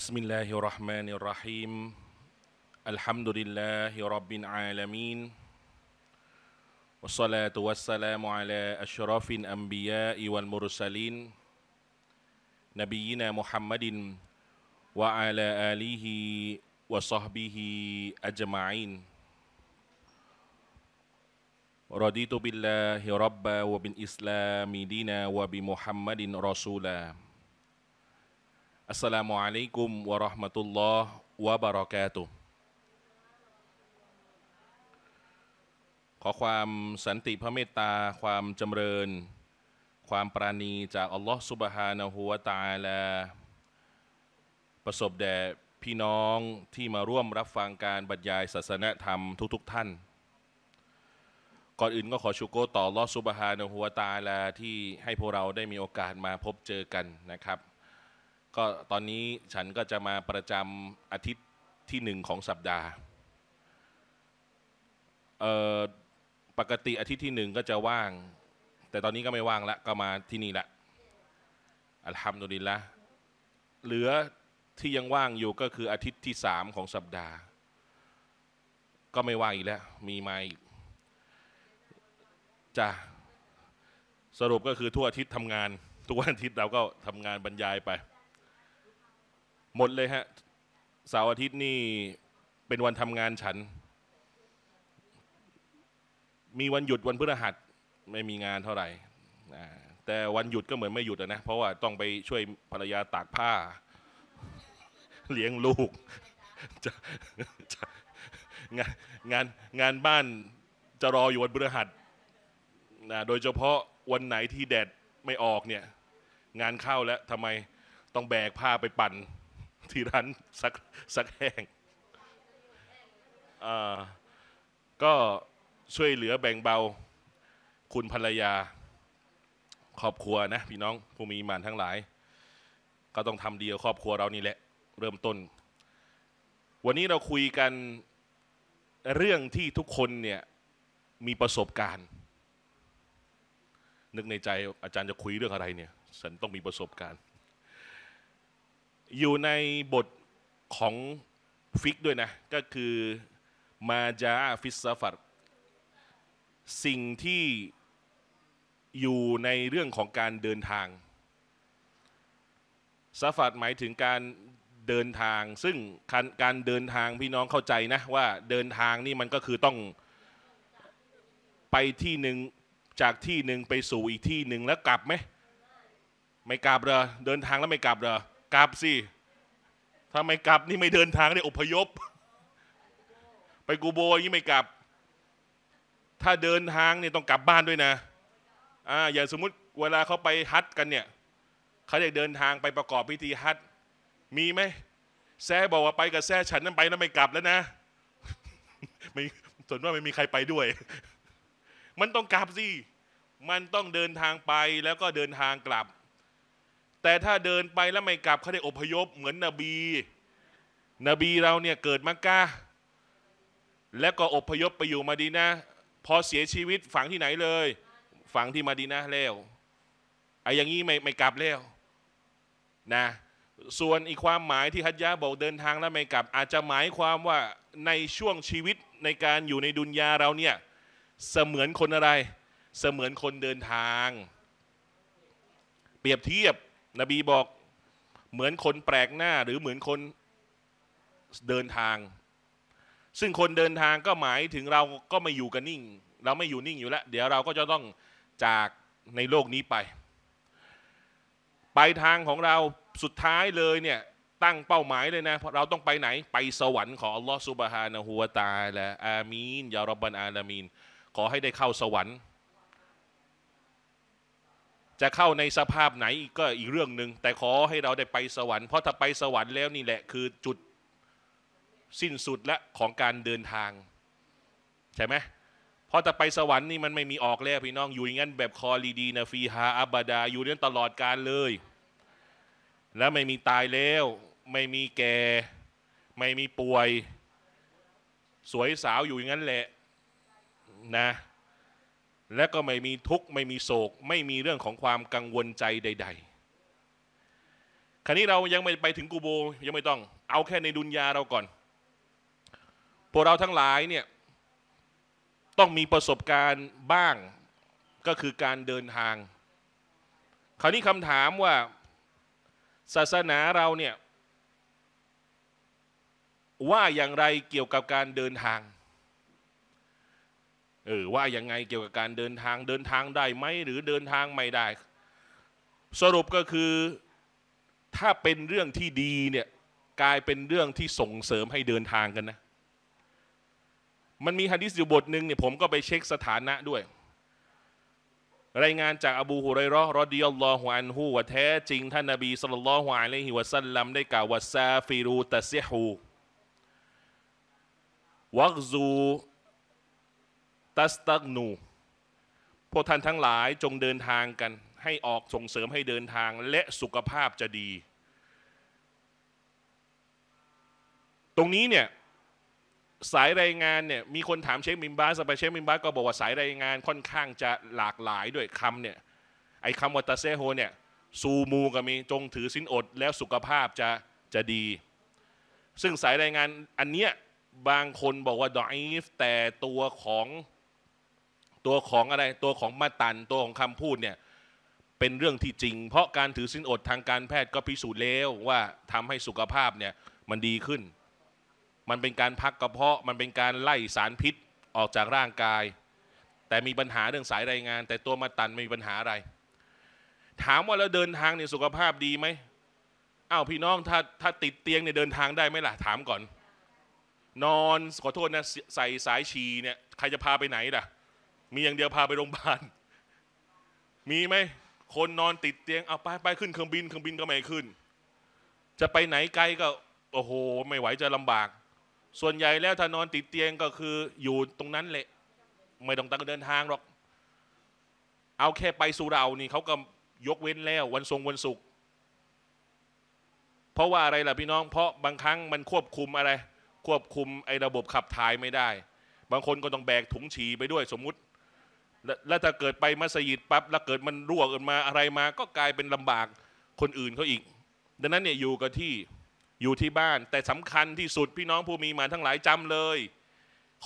بسم الله الرحمن الرحيم الحمد لله رب العالمين والصلاة والسلام على أشرف الأنبياء والمرسلين نبينا محمد وعلى آله وصحبه أجمعين رضيت بالله ربا وبالإسلام دينا وبمحمد رسولا อัสสลามุอะลัยกุมวะราะห์มะตุลลอฮ์วะบ k ร t กาตุ ขอความสันติพระเมตตาความจำเริญความปราณีจากอัลลอฮ์สุบฮานะฮุวะตาลาประสบแด่พี่น้องที่มาร่วมรับฟังการบรรยาย ศาสนธรรมทุกๆทท่านก่อนอื่นก็ขอชูโกต่อลอสุบฮานะฮุวะตาลาที่ให้พวกเราได้มีโอกาสมาพบเจอกันนะครับก็ตอนนี้ฉันก็จะมาประจำอาทิตย์ที่หนึ่งของสัปดาห์ปกติอาทิตย์ที่หนึ่งก็จะว่าง แต่ตอนนี้ก็ไม่ว่างละก็มาที่นี่ละอัลฮัมดุลิลละเหลือที่ยังว่างอยู่ก็คืออาทิตย์ที่สามของสัปดาห์ ก็ไม่ว่างอีกแล้วมีมาอีกจ้ะสรุปก็คือทั่วอาทิตย์ทำงานทุกวันอาทิตย์เราก็ทำงานบรรยายไปหมดเลยฮะ เสาร์อาทิตย์นี่เป็นวันทำงานฉัน มีวันหยุดวันพฤหัสไม่มีงานเท่าไหร่แต่วันหยุดก็เหมือนไม่หยุดนะ เพราะว่าต้องไปช่วยภรรยาตากผ้าเลี้ยงลูกงานงานงานบ้านจะรออยู่วันพฤหัสนะโดยเฉพาะวันไหนที่แดดไม่ออกเนี่ยงานเข้าแล้วทำไมต้องแบกผ้าไปปั่นที่ร้านสักสักแห่งก็ช่วยเหลือแบ่งเบา คุณภรรยาครอบครัวนะพี่น้องผู้มีมานทั้งหลาย ก็ต้องทำดีกับครอบครัวเรานี่แหละเริ่มต้น วันนี้เราคุยกันเรื่องที่ทุกคนเนี่ยมีประสบการณ์ นึกในใจอาจารย์จะคุยเรื่องอะไรเนี่ยฉันต้องมีประสบการณ์อยู่ในบทของฟิกด้วยนะ ก็คือมาจาฟิสฟัดสิ่งที่อยู่ในเรื่องของการเดินทางซาฟัดหมายถึงการเดินทาง ซึ่งการเดินทางพี่น้องเข้าใจนะ ว่าเดินทางนี่มันก็คือต้องไปที่หนึ่งจากที่หนึ่งไปสู่อีกที่หนึ่งแล้วกลับไหม ไม่กลับเหรอเดินทางแล้วไม่กลับเหรอกลับสิทำไมกลับ นี่ไม่เดินทางได้อพยพ ไปกูโบยี่ไม่กลับ ถ้าเดินทางเนี่ยต้องกลับบ้านด้วยนะ อ่าอย่างสมมุติเวลาเขาไปฮัทกัน เนี่ยเขาจะเดินทางไปประกอบพิธีฮัทมีไหมแซ่บอกว่าไปกับแซ่ฉันนั้นไปแล้วไม่กลับแล้วนะไม่ส่วนว่าไม่มีใครไปด้วย มันต้องกลับสิ มันต้องเดินทางไปแล้วก็เดินทางกลับแต่ถ้าเดินไปแล้วไม่กลับเขาได้อพยพเหมือนนบี นบีเราเนี่ยเกิดมักกะและก็อพยพไปอยู่มาดีนะพอเสียชีวิตฝังที่ไหนเลย ฝังที่มาดีนะแล้วไอ้อย่างนี้ไม่ไม่กลับแล้วนะส่วนอีกความหมายที่ฮัจยะบอกเดินทางแล้วไม่กลับ อาจจะหมายความว่าในช่วงชีวิตในการอยู่ในดุนยาเราเนี่ยเสมือนคนอะไร เสมือนคนเดินทาง เปรียบเทียบนบีบอกเหมือนคนแปลกหน้าหรือเหมือนคนเดินทาง ซึ่งคนเดินทางก็หมายถึงเราก็ไม่อยู่กันนิ่ง เราไม่อยู่นิ่งอยู่แล้ว เดี๋ยวเราก็จะต้องจากในโลกนี้ไป ไปทางของเราสุดท้ายเลยเนี่ย ตั้งเป้าหมายเลยนะ เราต้องไปไหน ไปสวรรค์ของอัลลอฮฺซุบฮานะฮูวาตาและอามีนยารับบันอาลามีน ขอให้ได้เข้าสวรรค์จะเข้าในสภาพไหนก็อีก เรื่องหนึ่งแต่ขอให้เราได้ไปสวรรค์เพราะถ้าไปสวรรค์แล้วนี่แหละคือจุดสิ้นสุดและของการเดินทาง ใช่ไหมเพราะถ้าไปสวรรค์นี่มันไม่มีออกแล้วพี่น้องอยู่อย่างนั้น แบบคอรีดีนะฟีฮา อับบดา อยู่เรื่องตลอดการเลย แล้วไม่มีตายแล้ว ไม่มีแก่ไม่มีป่วย สวยสาวอยู่อย่างนั้นแหละนะและก็ไม่มีทุกข์ไม่มีโศก ไม่มีเรื่องของความกังวลใจใด ๆ คราวนี้เรายังไม่ไปถึงกูโบยังไม่ต้องเอาแค่ในดุนยาเราก่อนพวกเราทั้งหลายเนี่ยต้องมีประสบการณ์บ้างก็คือการเดินทาง คราวนี้คำถามว่าศาสนาเราเนี่ยว่าอย่างไรเกี่ยวกับการเดินทางออว่ายังไงเกี่ยวกับการเดินทางเดินทางได้ไหมหรือเดินทางไม่ได้ สรุปก็คือถ้าเป็นเรื่องที่ดีเนี่ยกลายเป็นเรื่องที่ส่งเสริมให้เดินทางกันนะ มันมีฮะดิษอยู่บทหนึ่งเนี่ยผมก็ไปเช็คสถานะด้วย รายงานจากอบูฮุไรรอรอดิยัลลอฮุอันฮูว่าแท้จริงท่านนบีสุลต่านละฮุอะฮิวะซัลลัมได้กล่าวว่าซาฟิรูตัสเซฮูวักซูตัสตักนูพวกท่านทั้งหลายจงเดินทางกันให้ออกส่งเสริมให้เดินทางและสุขภาพจะดี ตรงนี้เนี่ยสายรายงานเนี่ยมีคนถามเชคมิมบาสไปเชคมิมบาสก็บอกว่าสายรายงานค่อนข้างจะหลากหลายด้วยคำเนี่ยไอ้คำวัตเซโฮเนี่ยซูมูก็มีจงถือสินอดแล้วสุขภาพจะจะดี ซึ่งสายรายงานอันเนี้ยบางคนบอกว่าดอยฟแต่ตัวของตัวของอะไรตัวของมาตันตัวของคำพูดเนี่ยเป็นเรื่องที่จริง เพราะการถือสินอดทางการแพทย์ก็พิสูจน์แล้วว่าทำให้สุขภาพเนี่ยมันดีขึ้น มันเป็นการพักกระเพาะมันเป็นการไล่สารพิษออกจากร่างกาย แต่มีปัญหาเรื่องสายรายงาน แต่ตัวมาตันไม่มีปัญหาอะไร ถามว่าแล้วเดินทางเนี่ยสุขภาพดีไหมอ้าวพี่น้องถ้าถ้าติดเตียงเนี่ยเดินทางได้ไหมล่ะถามก่อน นอนขอโทษนะใส่สายชีเนี่ยใครจะพาไปไหนล่ะมีอย่างเดียว พาไปโรงพยาบาล มีไหมคนนอนติดเตียง เอาไปไปขึ้นเครื่องบิน เครื่องบินก็ไม่ขึ้น จะไปไหนไกลก็โอ้โห ไม่ไหวจะลำบาก ส่วนใหญ่แล้วถ้านอนติดเตียงก็คืออยู่ตรงนั้นแหละ ไม่ต้องตั้งเดินทางหรอก เอาแค่ไปสุเรานี่เขาก็ยกเว้นแล้ววันทรงวันศุกร์ เพราะว่าอะไรล่ะ พี่น้อง เพราะบางครั้งมันควบคุมอะไร ควบคุมไอ้ระบบขับถ่ายไม่ได้ บางคนก็ต้องแบกถุงฉี่ไปด้วยสมมุติแล้วถ้าเกิดไปมัสยิดปั๊บแล้วเกิดมันรั่วเกินมาอะไรมา ก็กลายเป็นลำบากคนอื่นเขาอีก ดังนั้นเนี่ยอยู่กับที่อยู่ที่บ้าน แต่สำคัญที่สุดพี่น้องผู้มีมาทั้งหลายจำเลย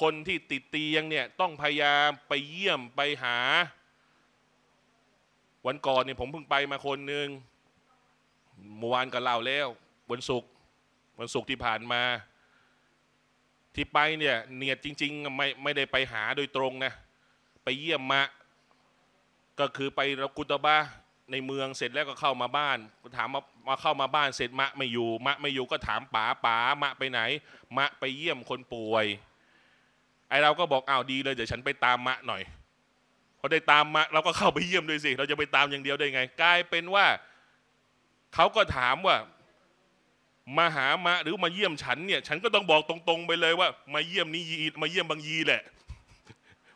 คนที่ติดเตียงเนี่ยต้องพยายามไปเยี่ยมไปหา วันก่อนเนี่ยผมเพิ่งไปมาคนหนึ่งเมื่อวานก็เล่าแล้ววันศุกร์วันศุกร์ที่ผ่านมา ที่ไปเนี่ยเนียดจริงๆไม่ไม่ได้ไปหาโดยตรงนะไปเยี่ยมมะ ก็คือไปักุตบะในเมืองเสร็จแล้วก็เข้ามาบ้านถามมามาเข้ามาบ้านเสร็จมะไม่อยู่ มะไม่อยู่ ก็ถามป๋าป๋ามะไปไหน มะไปเยี่ยมคนป่วยไอเราก็บอกอ้าวดีเลยเดี๋ยวฉันไปตามมะหน่อยพอได้ตามมะ เราก็เข้าไปเยี่ยมด้วยสิเราจะไปตามอย่างเดียวได้ไง กลายเป็นว่าเขาก็ถามว่ามาหามะหรือมาเยี่ยมฉันเนี่ยฉันก็ต้องบอกตรงๆไปเลยว่ามาเยี่ยมนี่ยีมาเยี่ยมบางยีแหละ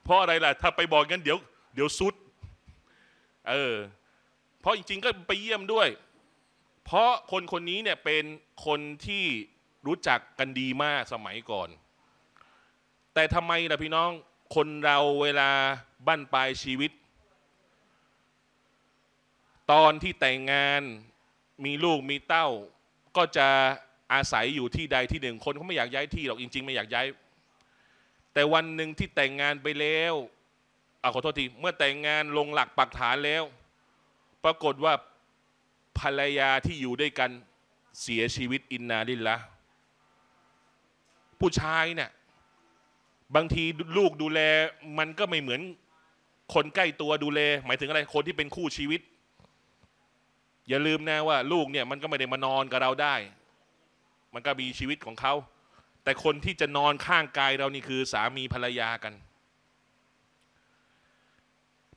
เพราะอะไรล่ะ ถ้าไปบอกงั้น เดี๋ยว เดี๋ยวสุด เออ เพราะจริง ๆ ก็ไปเยี่ยมด้วย เพราะคนคนนี้เนี่ยเป็นคนที่รู้จักกันดีมากสมัยก่อน แต่ทำไมล่ะพี่น้อง คนเราเวลาบั้นปลายชีวิต ตอนที่แต่งงานมีลูกมีเต้า ก็จะอาศัยอยู่ที่ใดที่หนึ่ง คนเขาไม่อยากย้ายที่ หรอกจริงๆไม่อยากย้ายแต่วันหนึ่งที่แต่งงานไปแล้วอาขอโทษทีเมื่อแต่งงานลงหลักปักฐานแล้ว ปรากฏว่าภรรยาที่อยู่ด้วยกันเสียชีวิตอินนาลิละผู้ชายเนะี่ย บางทีลูกดูแลมันก็ไม่เหมือน คนใกล้ตัวดูแล หมายถึงอะไรคนที่เป็นคู่ชีวิต อย่าลืมนะว่าลูกเนี่ยมันก็ไม่ได้มานอนกับเราได้ มันก็มีชีวิตของเขาแต่คนที่จะนอนข้างกายเรานี่คือสามีภรรยากัน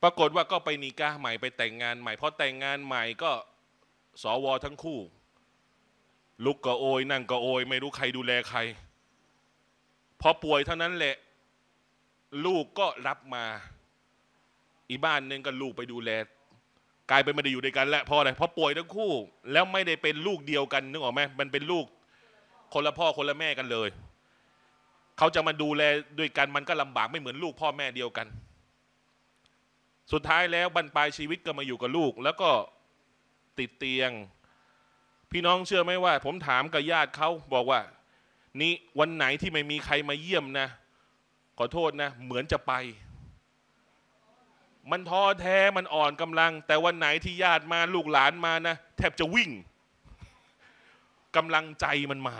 ปรากฏว่าก็ไปนิก้าใหม่ไปแต่งงาน ใหม่พอแต่งงานใหม่ก็สวทั้งคู่ลุกก็โอยนั่งก็โอย ไม่รู้ใครดูแลใครพอป่วยเท่านั้นแหละ ลูกก็รับมา อีบ้านหนึ่งก็ลูกไปดูแลกลายเป็นไม่ได้อยู่ด้วยกันแล้วเพราะอะไรเพราะป่วยทั้งคู่แล้วไม่ได้เป็นลูกเดียวกันนึกออกไหมมันเป็นลูกคนละพ่อคนละแม่กันเลย เขาจะมาดูแล ด้วยกัน มันก็ลำบากไม่เหมือนลูกพ่อแม่เดียวกัน สุดท้ายแล้วบรรปลายชีวิตก็มาอยู่กับลูก แล้วก็ติดเตียง พี่น้องเชื่อไหมว่า ผมถามกับญาติเขาบอกว่า นี่ วันไหนที่ไม่มีใครมาเยี่ยมนะ ขอโทษนะ เหมือนจะไป มันท้อแท้มันอ่อนกำลัง แต่วันไหนที่ญาติมาลูกหลานมานะ แทบจะวิ่งกำลังใจมันมา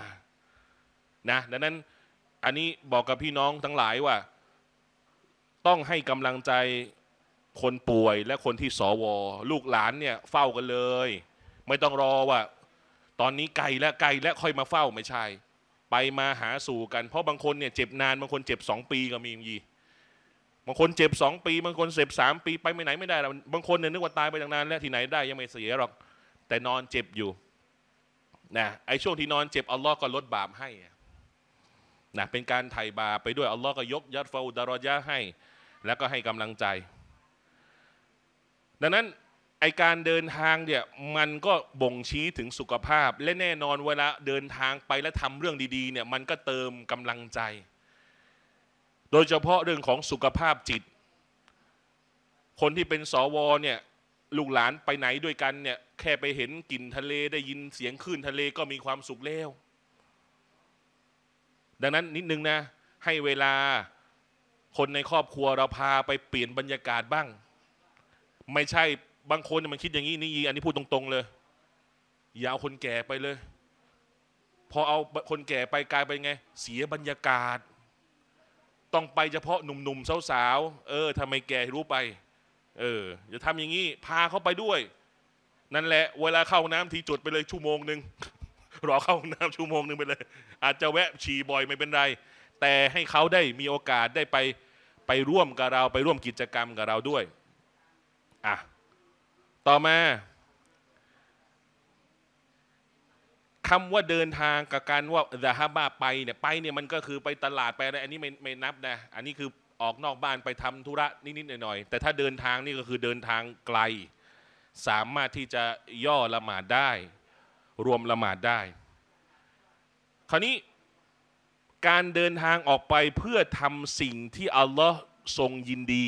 นะ ดังนั้น อันนี้บอกกับพี่น้องทั้งหลายว่า ต้องให้กำลังใจคนป่วยและคนที่สว ลูกหลานเนี่ย เฝ้ากันเลย ไม่ต้องรอว่า ตอนนี้ไกลและไกลและค่อยมาเฝ้าไม่ใช่ ไปมาหาสู่กัน เพราะบางคนเนี่ย เจ็บนาน บางคนเจ็บสองปีก็มีมี บางคนเจ็บสองปี บางคนเจ็บสามปี ไปไม่ไหนไม่ได้แล้ว บางคนเนี่ยนึกว่าตายไปตั้งนานแล้วที่ไหนได้ยังไม่เสียหรอก แต่นอนเจ็บอยู่นะไอ้ช่วงที่นอนเจ็บอัลลอฮ์ก็ลดบาปให้นะเป็นการไถ่บาปไปด้วย อัลลอฮ์ก็ยกยัดฟาอุดารอยะให้ แล้วก็ให้กำลังใจ ดังนั้นไอการเดินทางเนี่ยมันก็บ่งชี้ถึงสุขภาพและแน่นอนเวลาเดินทางไปและทำเรื่องดีๆเนี่ยมันก็เติมกำลังใจ โดยเฉพาะเรื่องของสุขภาพจิต คนที่เป็นสวเนี่ยลูกหลานไปไหนด้วยกันเนี่ยแค่ไปเห็นกลิ่นทะเลได้ยินเสียงคลื่นทะเลก็มีความสุขแล้วดังนั้นนิดนึงนะ ให้เวลา คนในครอบครัวเราพาไปเปลี่ยนบรรยากาศบ้าง ไม่ใช่บางคนมันคิดอย่างนี้นี่ อันนี้พูดตรงๆเลย อย่าเอาคนแก่ไปเลยพอเอาคนแก่ไปกลายไปไง เสียบรรยากาศ ต้องไปเฉพาะหนุ่มๆสาวๆเออทำไมแก่รู้ไปเอออย่าทำอย่างนี้พาเขาไปด้วยนั่นแหละ เวลาเข้าน้ำทีจุดไปเลยชั่วโมงหนึ่งรอเข้าน้ำชั่วโมงหนึ่งไปเลย อาจจะแวะฉี่บ่อยไม่เป็นไร แต่ให้เขาได้มีโอกาสได้ไปไปร่วมกับเราไปร่วมกิจกรรมกับเราด้วยอ่ะต่อมาคำว่าเดินทางกับการว่าจะฮาบาไปเนี่ย ไปเนี่ยมันก็คือไปตลาดไปอะไรอันนี้ไม่ไม่นับ นะ อันนี้คือออกนอกบ้านไปทำธุระนิดๆหน่อยๆแต่ถ้าเดินทางนี่ก็คือเดินทางไกล สามารถที่จะย่อละหมาดได้ รวมละหมาดได้ คราวนี้การเดินทางออกไปเพื่อทำสิ่งที่อัลลอฮ์ทรงยินดี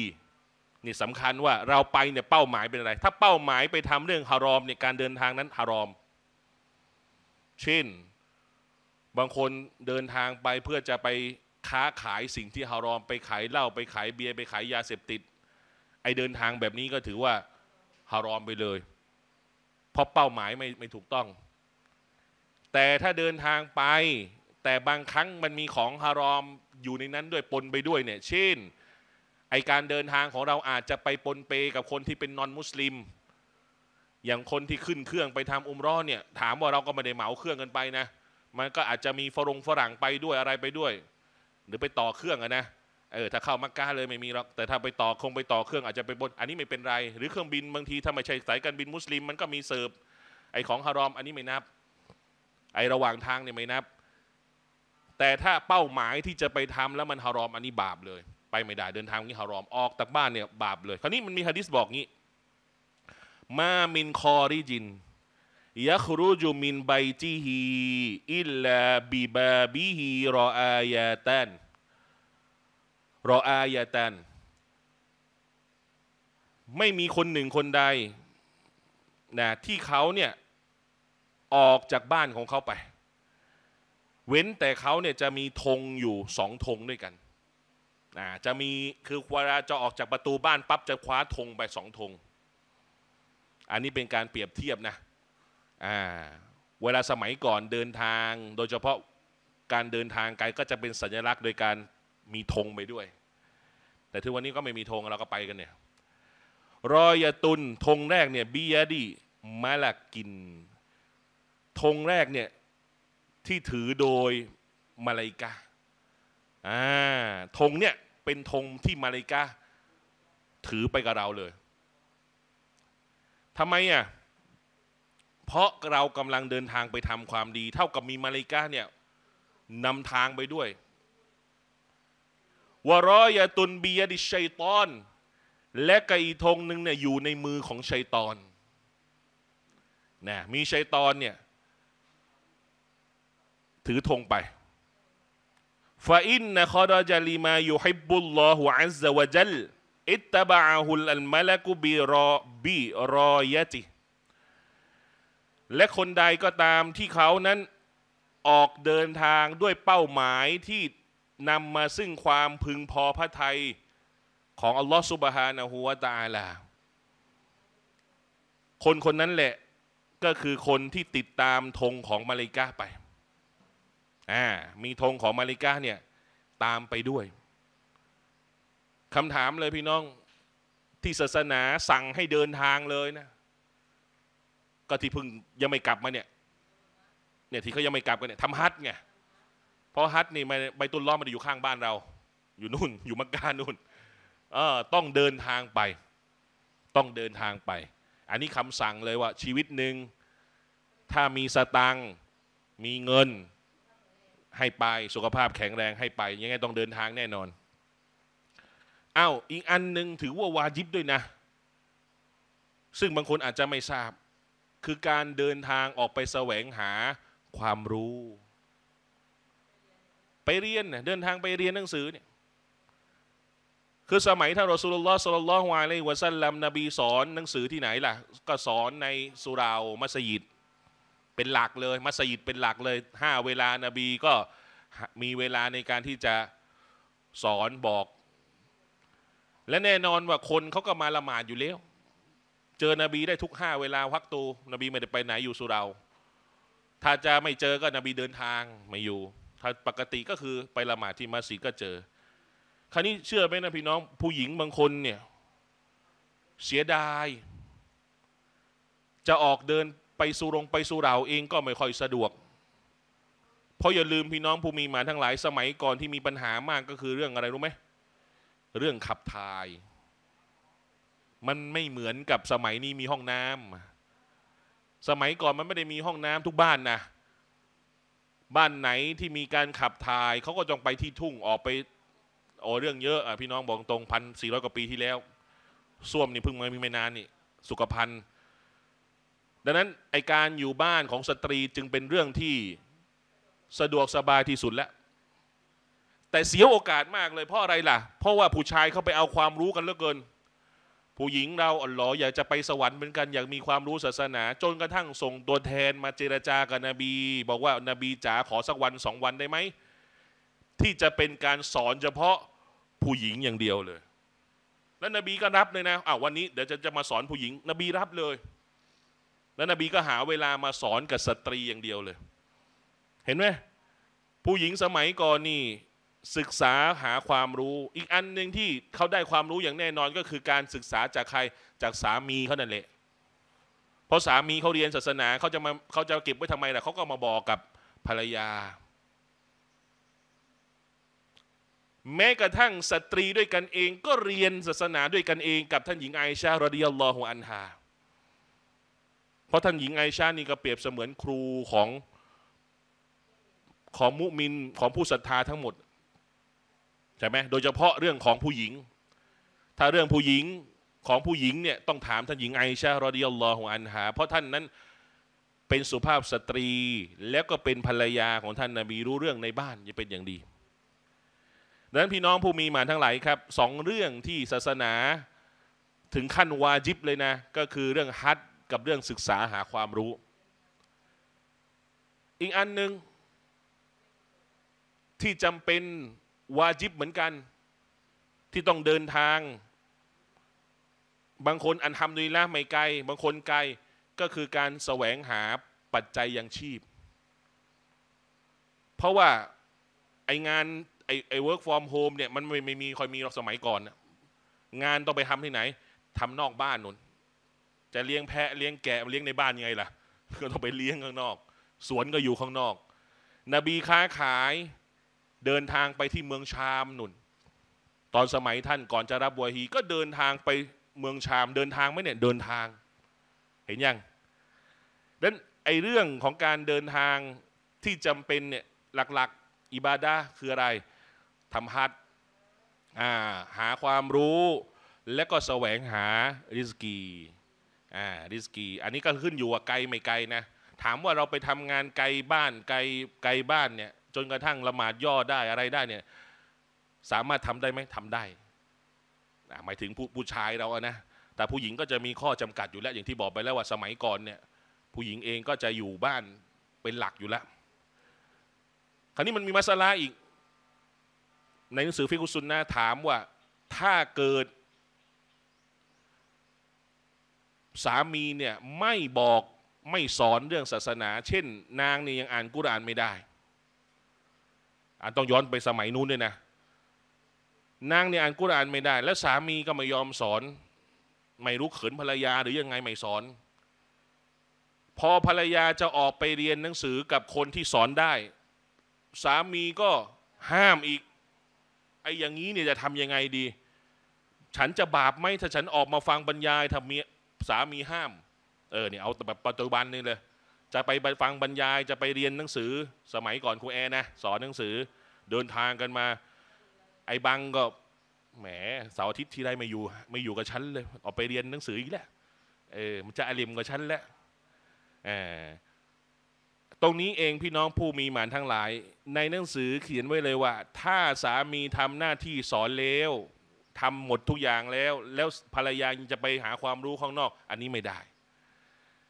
นี่สำคัญว่าเราไปเนี่ยเป้าหมายเป็นอะไร ถ้าเป้าหมายไปทำเรื่องฮารอมเนี่ยการเดินทางนั้นฮารอม เช่นบางคนเดินทางไปเพื่อจะไปค้าขายสิ่งที่ฮารอมไปขายเหล้าไปขายเบียร์ไปขายยาเสพติด ไอเดินทางแบบนี้ก็ถือว่า ฮารอมไปเลยเพราะเป้าหมายไม่ไม่ถูกต้อง แต่ถ้าเดินทางไป แต่บางครั้งมันมีของฮารอมอยู่ในนั้นด้วยปนไปด้วยเนี่ย เช่นไอการเดินทางของเราอาจจะไปปนเปกับคนที่เป็นนอนมุสลิม อย่างคนที่ขึ้นเครื่องไปทำอุมร้อนเนี่ยถามว่าเราก็ไม่ได้เหมาเครื่องกันไปนะ มันก็อาจจะมีฝรงฝรั่งไปด้วยอะไรไปด้วยหรือไปต่อเครื่องอะนะเออถ้าเข้ามักกะเลยไม่มีหรอกแต่ถ้าไปต่อคงไปต่อเครื่องอาจจะไปบนอันนี้ไม่เป็นไรหรือเครื่องบินบางทีถ้าไม่ใช่สายการบินมุสลิมมันก็มีเสิร์ฟ ไอของฮารอมอันนี้ไม่นับ ไอระหว่างทางเนี่ยไม่นับ แต่ถ้าเป้าหมายที่จะไปทำแล้วมันฮารอมอันนี้บาปเลย ไปไม่ได้เดินทางนี้ฮารอมออกจากบ้านเนี่ย บาปเลยคราวนี้มันมีฮะดิษบอกงี้มามินคอริจินยัครูจุมินไบจีฮีอิลลาบิบาบิฮีรออายาตันรออายาตันไม่มีคนหนึ่งคนใด นะที่เขาเนี่ยออกจากบ้านของเขาไป เว้นแต่เขาเนี่ยจะมีธงอยู่สองธงด้วยกัน นะจะมีคือเวลาจะออกจากประตูบ้าน ปั๊บจะคว้าธงไปสองธง อันนี้เป็นการเปรียบเทียบนะเวลาสมัยก่อนเดินทางโดยเฉพาะการเดินทางไกลก็จะเป็นสัญลักษณ์โดยการมีธงไปด้วย แต่ถึงวันนี้ก็ไม่มีธงเราก็ไปกันเนี่ยรอยตุนธงแรกเนี่ยบียดีมาลากินธงแรกเนี่ยที่ถือโดยมาลิกาอ่าธงเนี่ยเป็นธงที่มาลิกาถือไปกับเราเลยทำไมอ่ะเพราะเรากำลังเดินทางไปทำความดี เท่ากับมีมาลิกาเนี่ยนำทางไปด้วยวรอยาตุนบียดิชัยตอน และกระอีทงหนึ่งเนี่ยอยู่ในมือของชัยตอนนะมีชัยตอนเนี่ยถือธงไปฟาอินนะคอดจลีมาอยู่ฮิบุลลอฮุอัลซะวะจัลอิตตบะฮุลอัลมะลักุบีรอบีรอยะติและคนใดก็ตามที่เขานั้นออกเดินทางด้วยเป้าหมายที่นำมาซึ่งความพึงพอพระทัยของ อัลลอฮฺสุบฮานะฮูวาตาลา คนคนนั้นแหละก็คือคนที่ติดตามธงของมาลิกาไป อ่า มีธงของมาลิกาเนี่ย ตามไปด้วย คำถามเลยพี่น้องที่ศาสนาสั่งให้เดินทางเลยนะก็ที่เพิ่งยังไม่กลับมาเนี่ย เนี่ยที่เขายังไม่กลับกันเนี่ยทำฮัทไง เพราะฮัทนี่ใบตุนล้อมันอยู่ข้างบ้านเรา อยู่นู่นอยู่มักกะนู่นเออต้องเดินทางไป ต้องเดินทางไป อันนี้คำสั่งเลยว่า ชีวิตหนึ่งถ้ามีสตังมีเงิน ให้ไปสุขภาพแข็งแรงให้ไป ยังไงต้องเดินทางแน่นอนอา้าวอีกอันหนึ่งถือว่าวาจิบด้วยนะซึ่งบางคนอาจจะไม่ทราบคือการเดินทางออกไปแสวงหาความรู้ ไปเรียนเดินทางไปเรียนหนังสือเนี่ย คือสมัยท่านรอสุลลอฮ์สุลลลฮวาเลวะซัลลัมนบีสอนหนังสือที่ไหนล่ะ ก็สอนในสุรามัสยิด เป็นหลักเลย มัสยิดเป็นหลักเลยห้าเวลานบีก็มีเวลาในการที่จะสอนบอก และแน่นอนว่าคนเขาก็มาละหมาดอยู่แล้วจอนบีได้ทุกห้าเวลาพักตูนบีไม่ได้ไปไหนอยู่สุเราถ้าจะไม่เจอก็นบีเดินทางไม่อยู่ ถ้าปกติก็คือ ไปละหมาดที่มัสยิดก็เจอ คราวนี้เชื่อไหมนะพี่น้องผู้หญิงบางคนเนี่ยเสียดายจะออกเดินไปสุรงไปสุเราเองก็ไม่ค่อยสะดวก เพราะอย่าลืมพี่น้องผู้มีหมาทั้งหลาย สมัยก่อนที่มีปัญหามากก็คือเรื่องอะไรรู้ไหมเรื่องขับถ่ายมันไม่เหมือนกับสมัยนี้มีห้องน้ำ สมัยก่อนมันไม่ได้มีห้องน้ำทุกบ้านนะ บ้านไหนที่มีการขับถ่ายเขาก็จงไปที่ทุ่งออกไปโอ้เรื่องเยอะอ่ะพี่น้องบอกตรงพันสี่ร้อยกว่าปีที่แล้วส้วมนี่เพิ่งมามีไม่นานนี่สุขภัณฑ์ ดังนั้นไอการอยู่บ้านของสตรีจึงเป็นเรื่องที่สะดวกสบายที่สุดแล้วแต่เสียโอกาสมากเลยเพราะอะไรล่ะ เพราะว่าผู้ชายเขาไปเอาความรู้กันเหลือเกินผู้หญิงเราอัลลอฮ์อยากจะไปสวรรค์เหมือนกันอยากมีความรู้ศาสนาจนกระทั่งส่งตัวแทนมาเจรจากับนบี บอกว่า นบีจ๋าขอสักวันสองวันได้ไหม ที่จะเป็นการสอนเฉพาะผู้หญิงอย่างเดียวเลย แล้วนบีก็รับเลยนะอ้าววันนี้ เดี๋ยวจะจะมาสอนผู้หญิงนบีรับเลย แล้วนบีก็หาเวลามาสอนกับสตรีอย่างเดียวเลย เห็นไหมผู้หญิงสมัยก่อนนี่ศึกษาหาความรู้อีกอันหนึ่งที่เขาได้ความรู้อย่างแน่นอนก็คือการศึกษาจากใครจากสามีเขานั่นแหละ เพราะสามีเขาเรียนศาสนาเขาจะมาเขาจะเก็บไว้ทำไมล่ะเขาก็มาบอกกับภรรยา แม้กระทั่งสตรีด้วยกันเองก็เรียนศาสนาด้วยกันเอง กับท่านหญิงไอชารดิยัลลอฮุอันฮาเพราะท่านหญิงไอชานี่ก็เปรียบเสมือนครูของของมุมินของผู้ศรัทธาทั้งหมดช่ไหมโดยเฉพาะเรื่องของผู้หญิง ถ้าเรื่องผู้หญิงของผู้หญิงเนี่ยต้องถามท่านหญิงไอชารอดิยัลลอฮุอันฮาเพราะท่านนั้นเป็นสุภาพสตรี แล้วก็เป็นภรรยาของท่านนาบีรู้เรื่องในบ้านจะเป็นอย่างดี ดังนั้นพี่น้องผู้มีหมานทั้งหลายครับสองเรื่องที่ศาสนาถึงขั้นวาจิบเลยนะก็คือเรื่องฮัตกับเรื่องศึกษาหาความรู้ อีกอันหนึ่งที่จำเป็นวาจิบเหมือนกันที่ต้องเดินทาง บางคนอันทำดุยละไม่ไกล บางคนไกล ก็คือการแสวงหาปัจจัยยังชีพ เพราะว่าไองานไอไอเวิร์กฟอร์มโฮมเนี่ยมันไม่ไม่มีคอยมีหรอกสมัยก่อนงานต้องไปทำที่ไหน ทำนอกบ้านนุนจะเลี้ยงแพะ เลี้ยงแกะเลี้ยงในบ้านยังไงล่ะก็ต้องไปเลี้ยงข้างนอก สวนก็อยู่ข้างนอก นบีค้าขายเดินทางไปที่เมืองชามนุนตอนสมัยท่านก่อนจะรับบัวฮีก็เดินทางไปเมืองชามเดินทางไหมเนี่ยเดินทาง เห็นยังดังนั้นไอเรื่องของการเดินทางที่จำเป็น เนี่ย หลักๆอิบาดะคืออะไร ทำฮัตหาความรู้ และก็แสวงหาริสกี อ่าริสกี อันนี้ก็ขึ้นอยู่ว่าไกลไม่ไกลนะ ถามว่าเราไปทำงานไกลบ้านไกลไกลบ้านเนี่ยจนกระทั่งละหมาดย่อได้อะไรได้เนี่ยสามารถทำได้ไหมทำได้หมายถึงผู้ผู้ชายเราอะนะแต่ผู้หญิงก็จะมีข้อจำกัดอยู่แล้ว อย่างที่บอกไปแล้วว่าสมัยก่อนเนี่ยผู้หญิงเองก็จะอยู่บ้านเป็นหลักอยู่แล้ว คราวนี้มันมีมัสลาอีกในหนังสือฟิกุสุนนะถามว่า ถ้าเกิดสามีเนี่ยไม่บอกไม่สอนเรื่องศาสนา เช่นนางเนี่ยยังอ่านกุรานไม่ได้อันต้องย้อนไปสมัยนู้นด้วยนะนางเนี่ยอ่านกุรอานไม่ได้ และสามีก็ไม่ยอมสอน ไม่รู้เขินภรรยาหรือยังไงไม่สอน พอภรรยาจะออกไปเรียนหนังสือกับคนที่สอนได้ สามีก็ห้ามอีกไอ้อย่างนี้เนี่ยจะทำยังไงดี ฉันจะบาปไหมถ้าฉันออกมาฟังบรรยายถ้ามีสามีห้ามเออเนี่ยเอาแบบปัจจุบันนี่เลยจะไปฟังบรรยายจะไปเรียนหนังสือสมัยก่อนครูแอร์นะสอนหนังสือเดินทางกันมา ไอ้บังก็แหมเสาร์อาทิตย์ที่ไรไม่อยู่ ไม่อยู่กับฉันเลย ออกไปเรียนหนังสืออีกแล้วเออมันจะอลิมกับฉันแล้วตรงนี้เองพี่น้องผู้มีหมานทั้งหลาย ในหนังสือเขียนไว้เลยว่า ถ้าสามีทำหน้าที่สอนเล้วทำหมดทุกอย่างแล้ว แล้วภรรยาจะไปหาความรู้ข้างนอก อันนี้ไม่ได้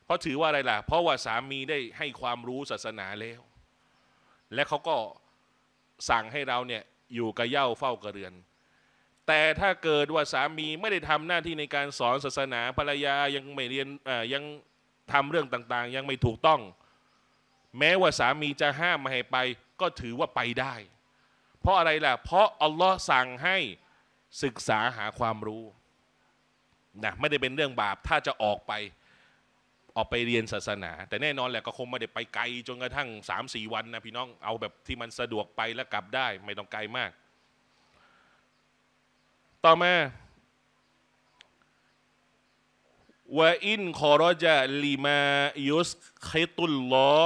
เพราะถือว่าอะไรล่ะ เพราะว่าสามีได้ให้ความรู้ศาสนาแล้ว และเขาก็สั่งให้เราเนี่ย อยู่กับเย่าเฝ้ากระเรือน แต่ถ้าเกิดว่าสามีไม่ได้ทำหน้าที่ในการสอนศาสนาภรรยายังไม่เรียนยังทำเรื่องต่างๆยังไม่ถูกต้อง แม้ว่าสามีจะห้ามไม่ให้ไป ก็ถือว่าไปได้ เพราะอะไรล่ะ เพราะอัลลอฮ์สั่งให้ศึกษาหาความรู้นะไม่ได้เป็นเรื่องบาปถ้าจะออกไปออกไปเรียนศาสนา แต่แน่นอนแหละก็คงไม่ได้ไปไกล จนกระทั่ง3่วันนะพี่น้องเอาแบบที่มันสะดวกไปแล้วกลับได้ ไม่ต้องไกลมาก ต่อมาวาอินคอรจะลีมายุสคตุลลอ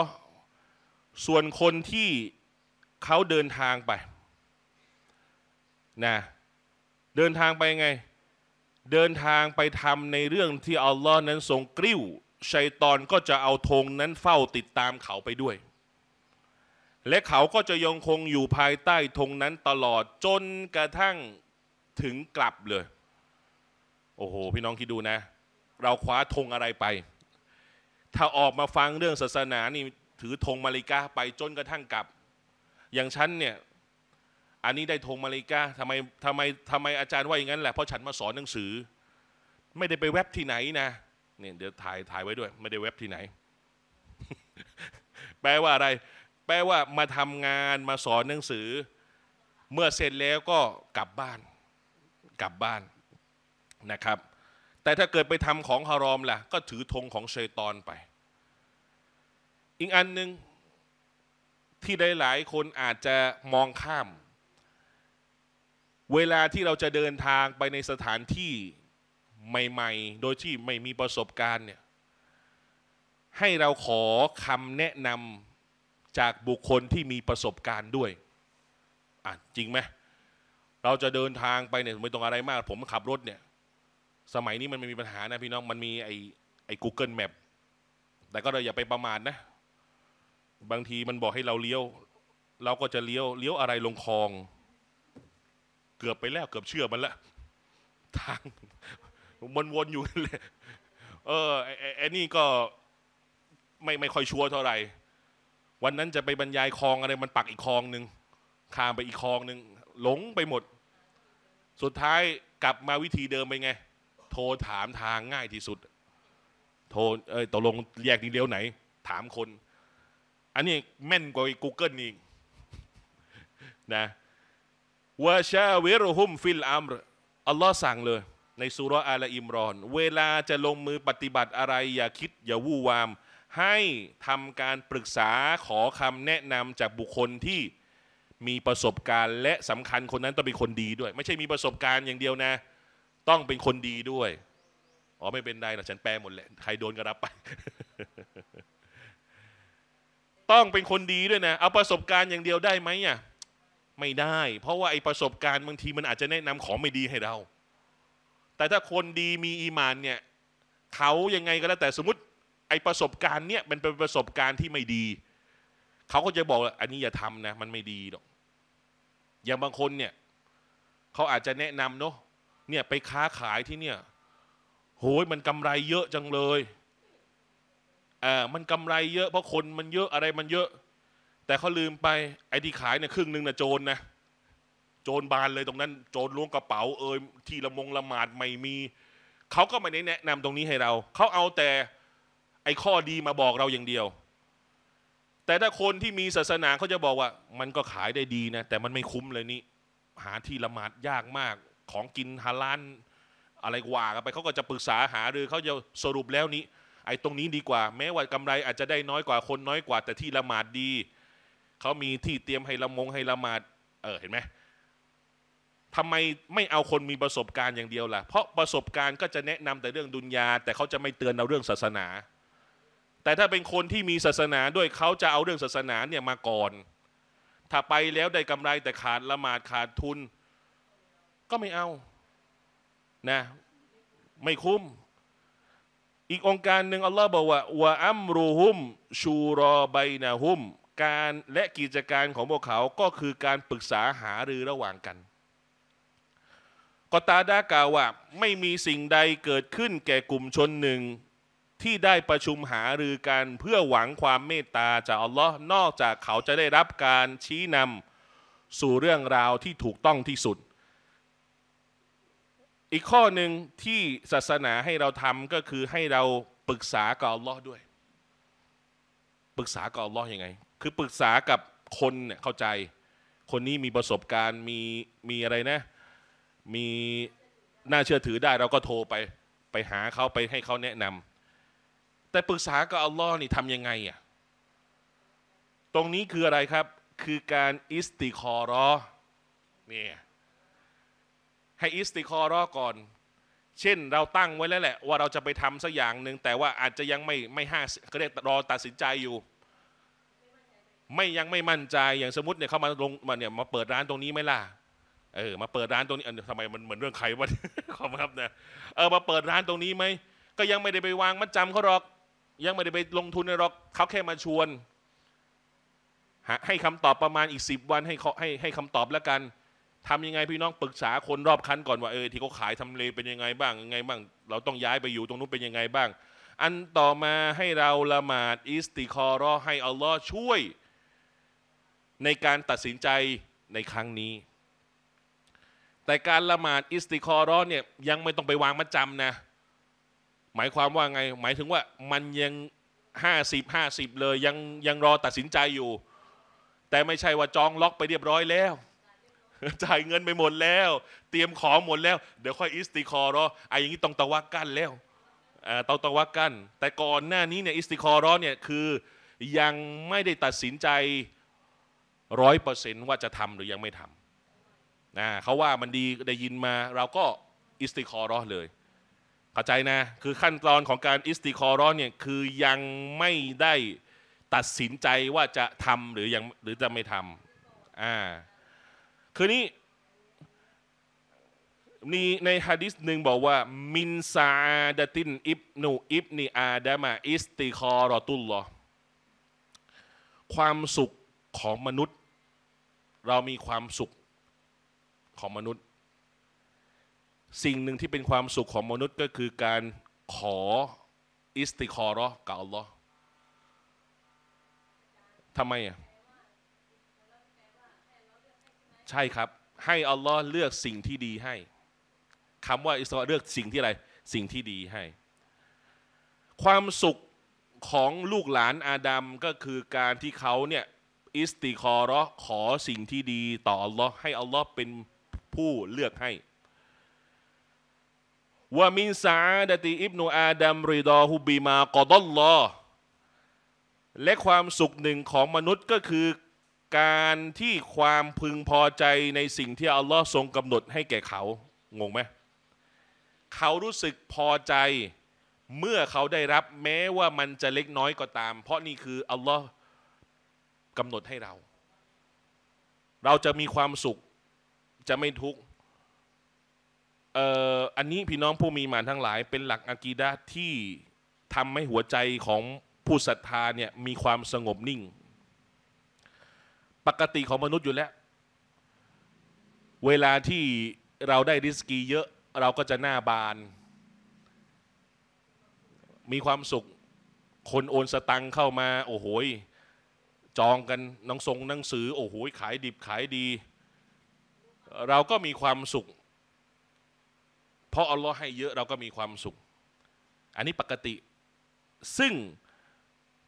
ส่วนคนที่เขาเดินทางไปนะเดินทางไปไง เดินทางไปทำในเรื่องที่อัลลอฮ์นั้นทรงกริ้วชัยตอนก็จะเอาธงนั้นเฝ้าติดตามเขาไปด้วย และเขาก็จะยังคงอยู่ภายใต้ธงนั้นตลอดจนกระทั่งถึงกลับเลย โอ้โหพี่น้องคิดดูนะ เราคว้าธงอะไรไป ถ้าออกมาฟังเรื่องศาสนานี่ถือธงมาริกาไปจนกระทั่งกลับ อย่างฉันเนี่ยอันนี้ได้ธงมาริกาทำไมทำไมทำไมอาจารย์ว่าอย่างนั้นแหละเพราะฉันมาสอนหนังสือ ไม่ได้ไปแว็บที่ไหนนะเนี่ยเดี๋ยวถ่ายถ่ายไว้ด้วย ไม่ได้เว็บที่ไหน แปลว่าอะไร แปลว่ามาทำงานมาสอนหนังสือ เมื่อเสร็จแล้วก็กลับบ้าน กลับบ้านนะครับ แต่ถ้าเกิดไปทำของฮารอมล่ะก็ถือธงของเชยตอนไป อีกอันหนึ่งที่หลายคนอาจจะมองข้าม เวลาที่เราจะเดินทางไปในสถานที่ใหม่ ๆ โดยที่ไม่มีประสบการณ์เนี่ย ให้เราขอคำแนะนำจากบุคคลที่มีประสบการณ์ด้วย อ่ะจริงไหม เราจะเดินทางไปเนี่ยไม่ต้องอะไรมาก ผมขับรถเนี่ย สมัยนี้มันไม่มีปัญหานะ พี่น้อง มันมีไอ้ไอ้ Google Map แต่ก็เราอย่าไปประมาทนะ บางทีมันบอกให้เราเลี้ยว เราก็จะเลี้ยว เลี้ยวอะไรลงคลอง เกือบไปแล้วเกือบเชื่อมันละ ทางวนๆอยู่กันเลยเออ ไอ้นี่ก็ไม่ไม่ค่อยชัวร์เท่าไหร่ วันนั้นจะไปบรรยายคลองอะไร มันปักอีกคลองหนึ่งข้ามไปอีกคลองหนึ่ง หลงไปหมด สุดท้ายกลับมาวิธีเดิมไปไง โทรถามทางง่ายที่สุด โทรเอ้ยตกลงแยกนี้เลี้ยวไหน ถามคน อันนี้แม่นกว่า Google อีกนะวาชาเวรุหุมฟิลอัมรอัลลอฮ์สั่งเลยในสุรอาลอิมรอน เวลาจะลงมือปฏิบัติอะไรอย่าคิดอย่าวู่วาม ให้ทำการปรึกษาขอคำแนะนำจากบุคคลที่มีประสบการณ์และสำคัญคนนั้น ต้องเป็นคนดีด้วย ไม่ใช่มีประสบการณ์อย่างเดียวนะ ต้องเป็นคนดีด้วยอ๋อไม่เป็นไรนะฉันแปลหมดแหละใครโดนก็รับไป ต้องเป็นคนดีด้วยนะเอาประสบการณ์อย่างเดียวได้ไหมอ่ะไม่ได้ เพราะว่าไอ้ประสบการณ์บางทีมันอาจจะแนะนำของไม่ดีให้เราแต่ถ้าคนดีมีอีมานเนี่ยเขายังไงก็แล้วแต่สมมติไอประสบการณ์เนี่ยป็นเป็นประสบการณ์ที่ไม่ดีเขาก็จะบอกอันนี้อย่าทำนะมันไม่ดีหรอกอย่างบางคนเนี่ยเขาอาจจะแนะนำเนาะเนี่ยไปค้าขายที่เนี่ยโหยมันกำไรเยอะจังเลยอ่ามันกำไรเยอะเพราะคนมันเยอะอะไรมันเยอะ แต่เขาลืมไปไอที่ขายเนี่ยครึ่งหนึ่งนะโจรนะโจรบานเลยตรงนั้นโจรล้วงกระเป๋าเอ่ยที่ละมงละหมาดไม่มีเขาก็ไม่ได้แนะนำตรงนี้ให้เราเขาเอาแต่ ไอ้ข้อดีมาบอกเราอย่างเดียว แต่ถ้าคนที่มีศาสนาเขาจะบอกว่า มันก็ขายได้ดีนะแต่มันไม่คุ้มเลยนี่หาที่ละหมาดยากมากของกินฮาลานอะไรว่ากันไปเขาก็จะปรึกษาหาหรือเขาจะสรุปแล้วนี้ไอ้ตรงนี้ดีกว่าแม้ว่ากำไร อาจจะได้น้อยกว่าคนน้อยกว่าแต่ที่ละหมาดดีเขามีที่เตรียมให้ละมงให้ละหมาด เออเห็นไหมทำไมไม่เอาคนมีประสบการณ์อย่างเดียวล่ะ เพราะประสบการณ์ก็จะแนะนำแต่เรื่องดุนยา แต่เขาจะไม่เตือนเราเรื่องศาสนา แต่ถ้าเป็นคนที่มีศาสนาด้วยเขาจะเอาเรื่องศาสนาเนี่ยมาก่อน ถ้าไปแล้วได้กำไรแต่ขาดละหมาดขาดทุน ก็ไม่เอา นะ ไม่คุ้ม อีกองค์การหนึ่งอัลลอฮ์บอกว่าวะอัมรูฮุมชูรอไบนาฮุม การและกิจการของพวกเขา ก็คือการปรึกษาหารือระหว่างกันกอตาดากล่าวว่าไม่มีสิ่งใดเกิดขึ้นแก่กลุ่มชนหนึ่งที่ได้ประชุมหารือกันเพื่อหวังความเมตตาจากอัลลอฮ์นอกจากเขาจะได้รับการชี้นำสู่เรื่องราวที่ถูกต้องที่สุด อีกข้อหนึ่งที่ศาสนาให้เราทำก็คือให้เราปรึกษากับอัลลอฮ์ด้วยปรึกษากับอัลลอฮ์ยังไง คือปรึกษากับคนเนี่ยเข้าใจ คนนี้มีประสบการณ์มีมีอะไรนะมีน่าเชื่อถือได้ เราก็โทรไปไปหาเขาไปให้เขาแนะนำแต่ปรึกษากับอัลลอฮ์นี่ทำยังไงอ่ะตรงนี้คืออะไรครับ คือการอิสติคอรอเนี่ยให้อิสติคอรอก่อน เช่นเราตั้งไว้แล้วแหละ ว่าเราจะไปทำสักอย่างหนึ่งแต่ว่าอาจจะยังไม่ไม่ห้าเขาเรียกรอตัดสินใจอยู่ ไม่ยังไม่มั่นใจอย่างสมมติเนี่ยเขามาลงมาเนี่ยมาเปิดร้านตรงนี้ไหมล่ะเออมาเปิดร้านตรงนี้ทำไมมันเหมือนเรื่องใครวะขอครับนะเออมาเปิดร้านตรงนี้ไหม ก็ยังไม่ได้ไปวางมัดจำเขาหรอก ยังไม่ได้ไปลงทุนหรอกเขาแค่มาชวน ให้คำตอบประมาณอีกสิบวันให้เขาให้ให้คำตอบแล้วกันทำยังไงพี่น้องปรึกษาคนรอบคันก่อนว่าเออที่เขาขายทำเลเป็นยังไงบ้างยังไงบ้างเราต้องย้ายไปอยู่ตรงนู้นเป็นยังไงบ้าง อันต่อมาให้เราละหมาดอิสติคอรอให้อัลลอฮ์ช่วย ในการตัดสินใจในครั้งนี้แต่การละหมาดอิสติคอรอเนี่ยยังไม่ต้องไปวางมัดจำนะหมายความว่าไงหมายถึงว่ามันยังห้าสิบห้าสิบเลยยังยังรอตัดสินใจอยู่ แต่ไม่ใช่ว่าจองล็อกไปเรียบร้อยแล้วจ่าย เงินไปหมดแล้ว เตรียมของหมดแล้ว เดี๋ยวค่อยอิสติคอรอไอ้อย่างนี้ต้องตะวักกันแล้วเตงตะวักกัน แต่ก่อนหน้านี้เนี่ยอิสติคอรอเนี่ยคือยังไม่ได้ตัดสินใจร้อยเปอร์เซนต์ว่าจะทำหรือยังไม่ทำนะเขาว่ามันดีได้ยินมา เราก็อิสติคอร์เลย เข้าใจนะ คือขั้นตอนของการอิสติคอร์เนี่ยคือยังไม่ได้ตัดสินใจว่าจะทำหรือยังหรือจะไม่ทำอ่าคือนี้มีในฮะดิษหนึ่งบอกว่า มินซาดตินอิบนูอิบนีอาดามาอิสติคอรอตุลลอความสุขของมนุษย์ เรามีความสุขของมนุษย์ สิ่งหนึ่งที่เป็นความสุขของมนุษย์ก็คือการขออิสติคอร์กับอัลลอฮ์ทำไมอ่ะใช่ครับ ให้อัลลอฮ์เลือกสิ่งที่ดีให้คำว่าอิสติคอรเลือกสิ่งที่อะไรสิ่งที่ดีให้ ความสุขของลูกหลานอาดัมก็คือการที่เขาเนี่ยอิสติคอร์ขอสิ่งที่ดี ต่ออัลลอฮ์ให้อัลลอฮ์เป็นผู้เลือกให้ ว่ามินสาดติอิบนูอาดัมรีดอฮุบีมากอดอลลอและความสุขหนึ่งของมนุษย์ก็คือ การที่ความพึงพอใจในสิ่งที่อัลลอฮ์ทรงกำหนดให้แก่เขางงไหมเขารู้สึกพอใจเมื่อเขาได้รับ แม้ว่ามันจะเล็กน้อยก็ตาม เพราะนี่คืออัลลอฮ์กำหนดให้เรา เราจะมีความสุขจะไม่ทุกข์ เอ่อ อันนี้พี่น้องผู้มีมานทั้งหลายเป็นหลักอากีดะที่ทำให้หัวใจของผู้ศรัทธาเนี่ย มีความสงบนิ่ง ปกติของมนุษย์อยู่แล้ว เวลาที่เราได้ริสกี เยอะเราก็จะหน้าบาน มีความสุข คนโอนสตังเข้ามาโอ้โหจองกันนังทรงหนังสือโอ้โหขายดิบขายดีเราก็มีความสุขเพราะอัลลอฮ์ให้เยอะเราก็มีความสุขอันนี้ปกติ ซึ่ง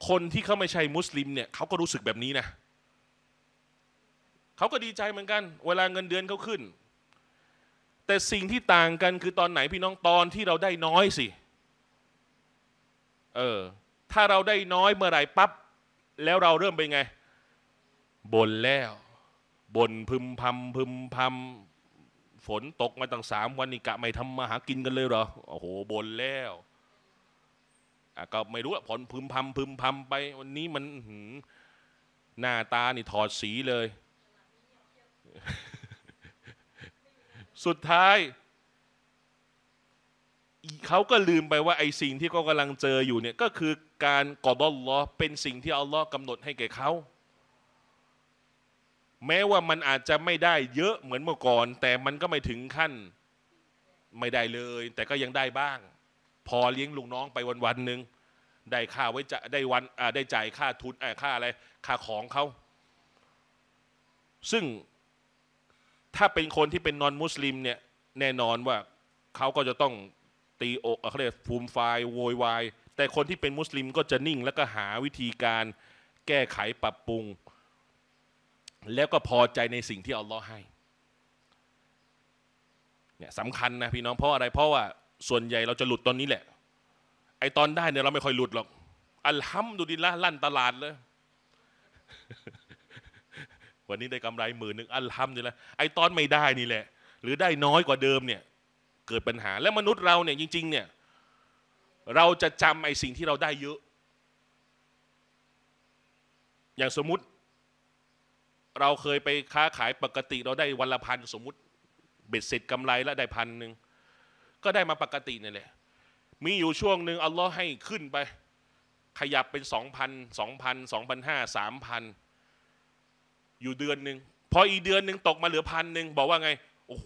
คนที่เขาไม่ใช่มุสลิมเนี่ย เขาก็รู้สึกแบบนี้นะเขาก็ดีใจเหมือนกัน เวลาเงินเดือนเขาขึ้น แต่สิ่งที่ต่างกันคือตอนไหนพี่น้องตอนที่เราได้น้อยสิ เออ ถ้าเราได้น้อยเมื่อไหร่ปั๊บแล้วเราเริ่มไปไงบ่นแล้วบนพึมพำพึมพำฝนตกมาตั้งสามวันนี่กะ ไม่ทำมาหากินกันเลยเหรอโอ้โหบนแล้วก็ไม่รู้อะผลพึมพำพึมพำไป วันนี้มันหน้าตานี่ถอดสีเลย สุดท้ายเขาก็ลืมไปว่าไอ้สิ่งที่เขากำลังเจออยู่ เนี่ย ก็คือ การกอดอัลลอฮ์เป็นสิ่งที่อัลลอฮ์กำหนดให้แก่เขาแม้ว่ามันอาจจะไม่ได้เยอะเหมือนเมื่อก่อนแต่มันก็ไม่ถึงขั้นไม่ได้เลยแต่ก็ยังได้บ้าง พอเลี้ยงลูกน้องไปวันวันหนึ่งได้ค่าไว้จะได้วันได้จ่ายค่าทุนค่าอะไรค่าของเขาซึ่งถ้าเป็นคนที่เป็นนอนมุสลิมเนี่ยแน่นอนว่าเขาก็จะต้องตีอกเขาเรียกฟูมไฟโวยวายแต่คนที่เป็นมุสลิมก็จะนิ่งแล้วก็หาวิธีการแก้ไขปรับปรุงแล้วก็พอใจในสิ่งที่อัลลอฮ์ให้ เนี่ยสำคัญนะพี่น้องเพราะอะไร เพราะว่าส่วนใหญ่เราจะหลุดตอนนี้แหละ ไอตอนได้เนี่ยเราไม่ค่อยหลุดหรอก อัลฮัมดุลิลละลั่นตลาดเลย วันนี้ได้กำไรหมื่นหนึ่งอัลฮัมดุลิลละไอตอนไม่ได้นี่แหละ หรือได้น้อยกว่าเดิมเนี่ยเกิดปัญหาและมนุษย์เราเนี่ยจริงๆเนี่ยเราจะจำไอสิ่งที่เราได้เยอะ อย่างสมมติเราเคยไปค้าขายปกติเราได้วันละพันสมมุติเบ็ดเสร็จกำไรแล้วได้พันหนึ่งก็ได้มาปกตินี่แหละ มีอยู่ช่วงหนึ่งอัลลอฮ์ให้ขึ้นไป ขยับเป็นสองพันสองพันสองพันห้าสามพันอยู่เดือนหนึ่งพออีเดือนหนึ่งตกมาเหลือพันหนึ่งบอกว่าไงโอ้โห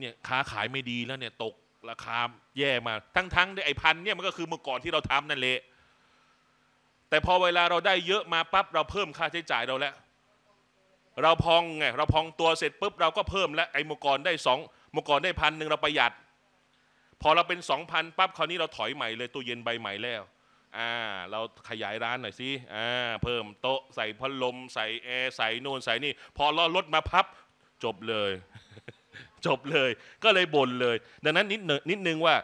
เนี่ยค้าขายไม่ดีแล้วเนี่ย ตกราคาแย่มาทั้งๆทได้ไอพันเนี่ยมันก็คือเมื่อก่อนที่เราทำนั่นแหละแต่พอเวลาเราได้เยอะมาปั๊บเราเพิ่มค่าใช้จ่ายเราแล้วเราพองไงเราพองตัวเสร็จปุ๊บเราก็เพิ่มและไอ้มกรได้สองมกรได้พันหนึ่งเราประหยัด พอเราเป็นสองพันปั๊บคราวนี้เราถอยใหม่เลยตู้เย็นใบใหม่แล้ว อ่า เราขยายร้านหน่อยสิอ่า เพิ่มโต๊ะใส่พัดลมใส่แอร์ใส่นู่นใส่นี่ พอล้อรถมาพับจบเลย จบเลย ก็เลยบ่นเลย ดังนั้นนิดนิดนึงว่า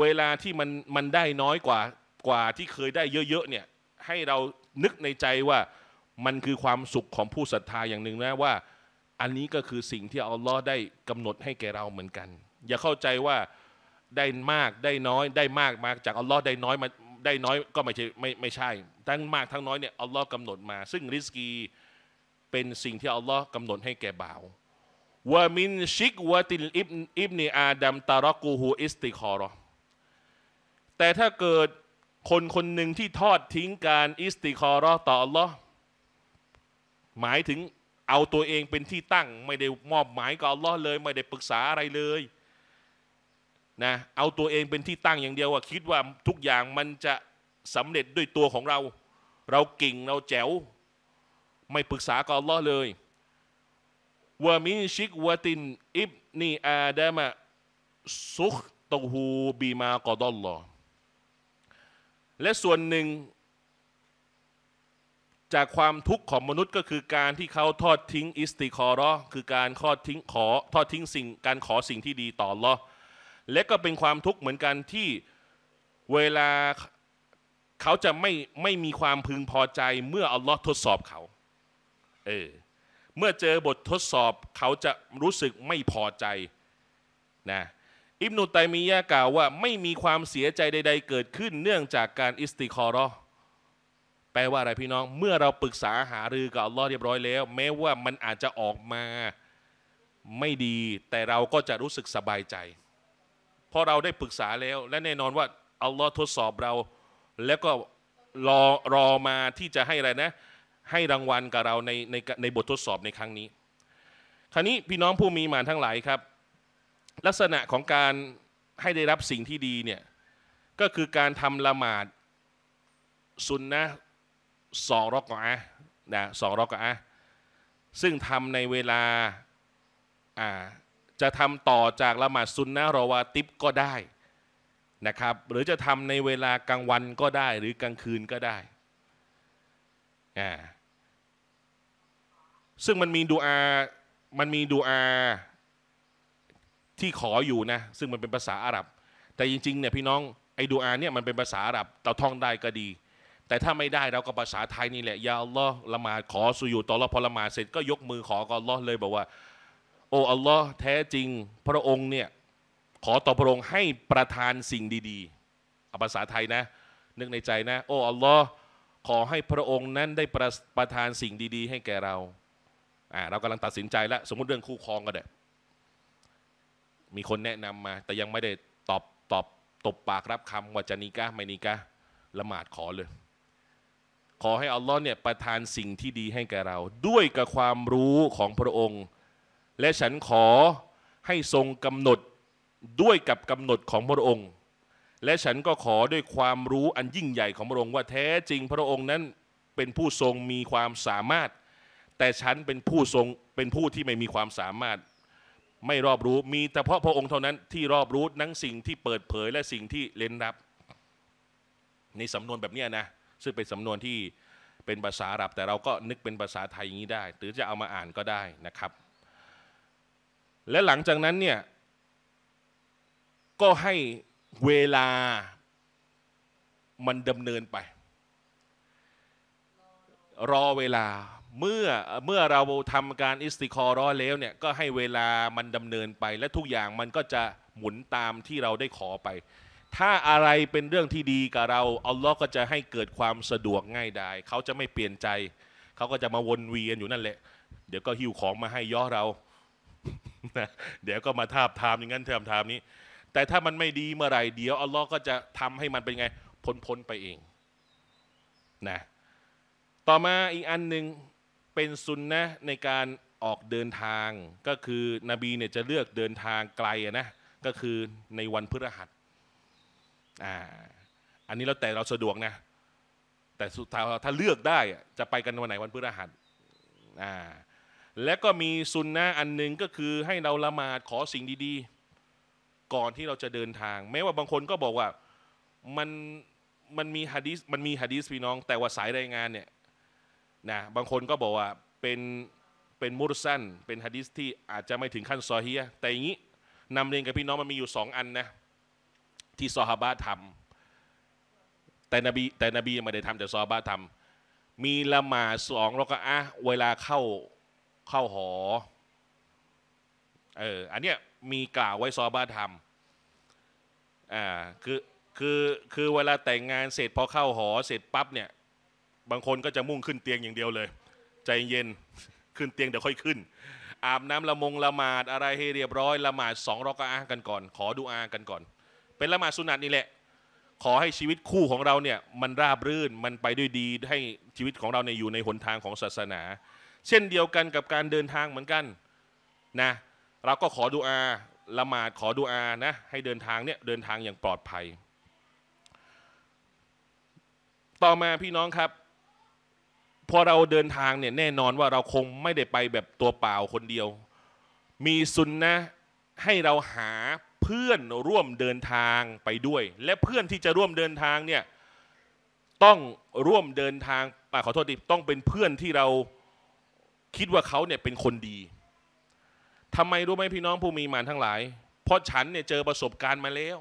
เวลาที่มันมันได้น้อยกว่ากว่าที่เคยได้เยอะๆเนี่ย ให้เรานึกในใจว่ามันคือความสุขของผู้ศรัทธาอย่างหนึ่งนะว่าอันนี้ก็คือสิ่งที่อัลลอฮ์ได้กำหนดให้แก่เราเหมือนกัน อย่าเข้าใจว่า ได้มากได้น้อยได้มาก มาจากอัลลอฮ์ได้น้อยมาได้น้อยก็ไม่ใช่ไม่ไม่ใช่ทั้งมากทั้งน้อยเนี่ยอัลลอฮ์กำหนดมา ซึ่งริสกีเป็นสิ่งที่อัลลอฮ์กำหนดให้แก่บ่าววามินชิกวะตินอิบอิบเนอาดัมตารกูฮูอิสติคอรอแต่ถ้าเกิดคนคนหนึ่งที่ทอดทิ้งการอิสติคอรอต่ออัลลอฮ์หมายถึงเอาตัวเองเป็นที่ตั้ง ไม่ได้มอบหมายกับอัลลอฮ์เลย ไม่ได้ปรึกษาอะไรเลยนะเอาตัวเองเป็นที่ตั้งอย่างเดียวว่าคิดว่าทุกอย่างมันจะสำเร็จด้วยตัวของเรา เราเก่งเราแจ๋ว ไม่ปรึกษากับอัลลอฮ์เลยวามิชิกวาตินอิบนีอาดามะซุขตฮูบีมากอดอลลอและส่วนหนึ่งจากความทุกข์ของมนุษย์ก็คือการที่เขาทอดทิ้งอิสติคอรอคือการทอดทิ้งขอทอดทิ้งสิ่งการขอสิ่งที่ดีต่อลอและก็เป็นความทุกข์เหมือนกันที่เวลาเขาจะไม่ไม่มีความพึงพอใจเมื่ออัลลอฮ์ทดสอบเขาเออเมื่อเจอบททดสอบเขาจะรู้สึกไม่พอใจนะอิบนุตัยมียะกล่าวว่า ไม่มีความเสียใจใด ๆ เกิดขึ้นเนื่องจากการอิสติคอรอ์แปลว่าอะไรพี่น้อง เมื่อเราปรึกษาหารือกับอัลลอฮ์เรียบร้อยแล้ว แม้ว่ามันอาจจะออกมาไม่ดีแต่เราก็จะรู้สึกสบายใจ เพราะเราได้ปรึกษาแล้วและแน่นอนว่าอัลลอฮ์ทดสอบเรา แล้วก็รอรอมาที่จะให้อะไรนะ ให้รางวัลกับเราในในในบททดสอบในครั้งนี้ คราวนี้พี่น้องผู้มีมานทั้งหลายครับ ลักษณะของการให้ได้รับสิ่งที่ดีเนี่ยก็คือการทำละหมาดสุนนะสองรอกอะนะสองรอกอะซึ่งทำในเวลาอ่าจะทำต่อจากละหมาดซุนนะรอวาติบก็ได้นะครับหรือจะทำในเวลากลางวันก็ได้หรือกลางคืนก็ได้นะซึ่งมันมีดูอา มันมีดูอา ที่ขออยู่นะ ซึ่งมันเป็นภาษาอาหรับ แต่จริงๆเนี่ยพี่น้องไอ้ดูอาเนี่ยมันเป็นภาษาอาหรับเราท่องได้ก็ดีแต่ถ้าไม่ได้เราก็ภาษาไทยนี่แหละ ยาอัลลอฮ์ละหมาดขอสุยูต่อละพอละหมาดเสร็จก็ ยกมือขอกับอัลลอฮ์เลย บอกว่า โอ้ อัลลอฮ์แท้จริงพระองค์เนี่ยขอต่อพระองค์ให้ประทานสิ่งดีๆ เอาภาษาไทยนะ นึกในใจนะ โอ้ อัลลอฮ์ขอให้พระองค์นั้นได้ประประทานสิ่งดี ๆ ให้แก่เราอ่าเรากำลังตัดสินใจแล้วสมมติเรื่องคู่ครองก็ได้มีคนแนะนำมา แต่ยังไม่ได้ตอบตอบตบปากรับคำว่าจะนิกะไม่นิกะละหมาดขอเลยขอให้อัลลอฮ์เนี่ยประทานสิ่งที่ดีให้แก่เรา ด้วยกับความรู้ของพระองค์ และฉันขอให้ทรงกำหนดด้วยกับกำหนดของพระองค์ และฉันก็ขอด้วยความรู้อันยิ่งใหญ่ของพระองค์ว่าแท้จริงพระองค์นั้นเป็นผู้ทรงมีความสามารถ แต่ฉันเป็นผู้ทรงเป็นผู้ที่ไม่มีความสามารถ ไม่รอบรู้มีแต่เพราะพระองค์เท่านั้นที่รอบรู้นั้งสิ่งที่เปิดเผยและสิ่งที่เล่นรับ ในสำนวนแบบนี้นะซึ่งเป็นสำนวนที่เป็นภาษาอับ แต่เราก็นึกเป็นภาษาไทยอย่างนี้ได้ หรือจะเอามาอ่านก็ได้นะครับ และหลังจากนั้นเนี่ยก็ให้เวลามันดำเนินไป รอเวลาเมื่อเมื่อเราทำการอิสติคอรอแล้วเนี่ยก็ให้เวลามันดำเนินไป และทุกอย่างมันก็จะหมุนตามที่เราได้ขอไปถ้าอะไรเป็นเรื่องที่ดีกับเรา อัลลอฮ์ก็จะให้เกิดความสะดวกง่ายดายเขาจะไม่เปลี่ยนใจ เขาก็จะมาวนเวียนอยู่นั่นแหละ เดี๋ยวก็หิวของมาให้ย่อเรา เดี๋ยวก็มาทาบทาม อย่างนั้นเทยมทามนี้ แต่ถ้ามันไม่ดีเมื่อไหร่เดี๋ยวอัลลอฮ์ก็จะทำให้มันเป็นไงพ้นพ้นไปเอง นะ ต่อมาอีกอันหนึ่งเป็นซุนนะในการออกเดินทางก็คือนบีเนี่ยจะเลือกเดินทางไกลนะ ก็คือในวันพฤหัสอันนี้เราแต่เราสะดวกนะแต่สุดท้ายถ้าเลือกได้จะไปกันวันไหนวันพฤหัสและก็มีซุนนะอันหนึ่งก็คือให้เราละหมาดขอสิ่งดีๆ ก่อนที่เราจะเดินทาง แม้ว่าบางคนก็บอกว่ามันมันมีฮะดีสมันมีฮะดีสพี่น้องแต่ว่าสายรายงานเนี่ยนะบางคนก็บอกว่าเป็นเป็นมุรสันเป็นฮะดีสที่อาจจะไม่ถึงขั้นซอฮียแต่อย่างนี้นำเรียนกับพี่น้องมันมีอยู่สองอันนะที่ซอฮาบะทำแต่นบีแต่นบีไม่ได้ทำแต่ซอฮาบะทำมีละหมาดสองแล้วก็อะเวลาเข้าเข้าหอ เออ อันเนี้ยมีกล่าวไว้ซอฮาบะทำอ่า คือคือคือเวลาแต่งงานเสร็จพอเข้าหอ เสร็จปั๊บเนี่ยบางคนก็จะมุ่งขึ้นเตียงอย่างเดียวเลย ใจเย็น ขึ้นเตียงเดี๋ยวค่อยขึ้น อาบน้ำละมงละหมาดอะไร ให้เรียบร้อย ละหมาดสองรอกอากันก่อน ขอดูอากันก่อนเป็นละหมาดสุนัตนี่แหละขอให้ชีวิตคู่ของเราเนี่ยมันราบรื่นมันไปด้วยดีให้ชีวิตของเราเนี่ยอยู่ในหนทางของศาสนา เช่นเดียวกันกับการเดินทางเหมือนกันนะเราก็ขอดูอาละหมาดขอดูอานะให้เดินทางเนี่ยเดินทางอย่างปลอดภัย ต่อมาพี่น้องครับพอเราเดินทางเนี่ยแน่นอนว่าเราคงไม่ได้ไปแบบตัวเปล่าคนเดียว มีซุนนะให้เราหาเพื่อนร่วมเดินทางไปด้วย และเพื่อนที่จะร่วมเดินทางเนี่ยต้องร่วมเดินทางขอโทษดิต้องเป็นเพื่อนที่เราคิดว่าเขาเนี่ยเป็นคนดี ทำไมรู้ไหมพี่น้องผู้มีมานทั้งหลาย เพราะฉันเนี่ยเจอประสบการณ์มาแล้ว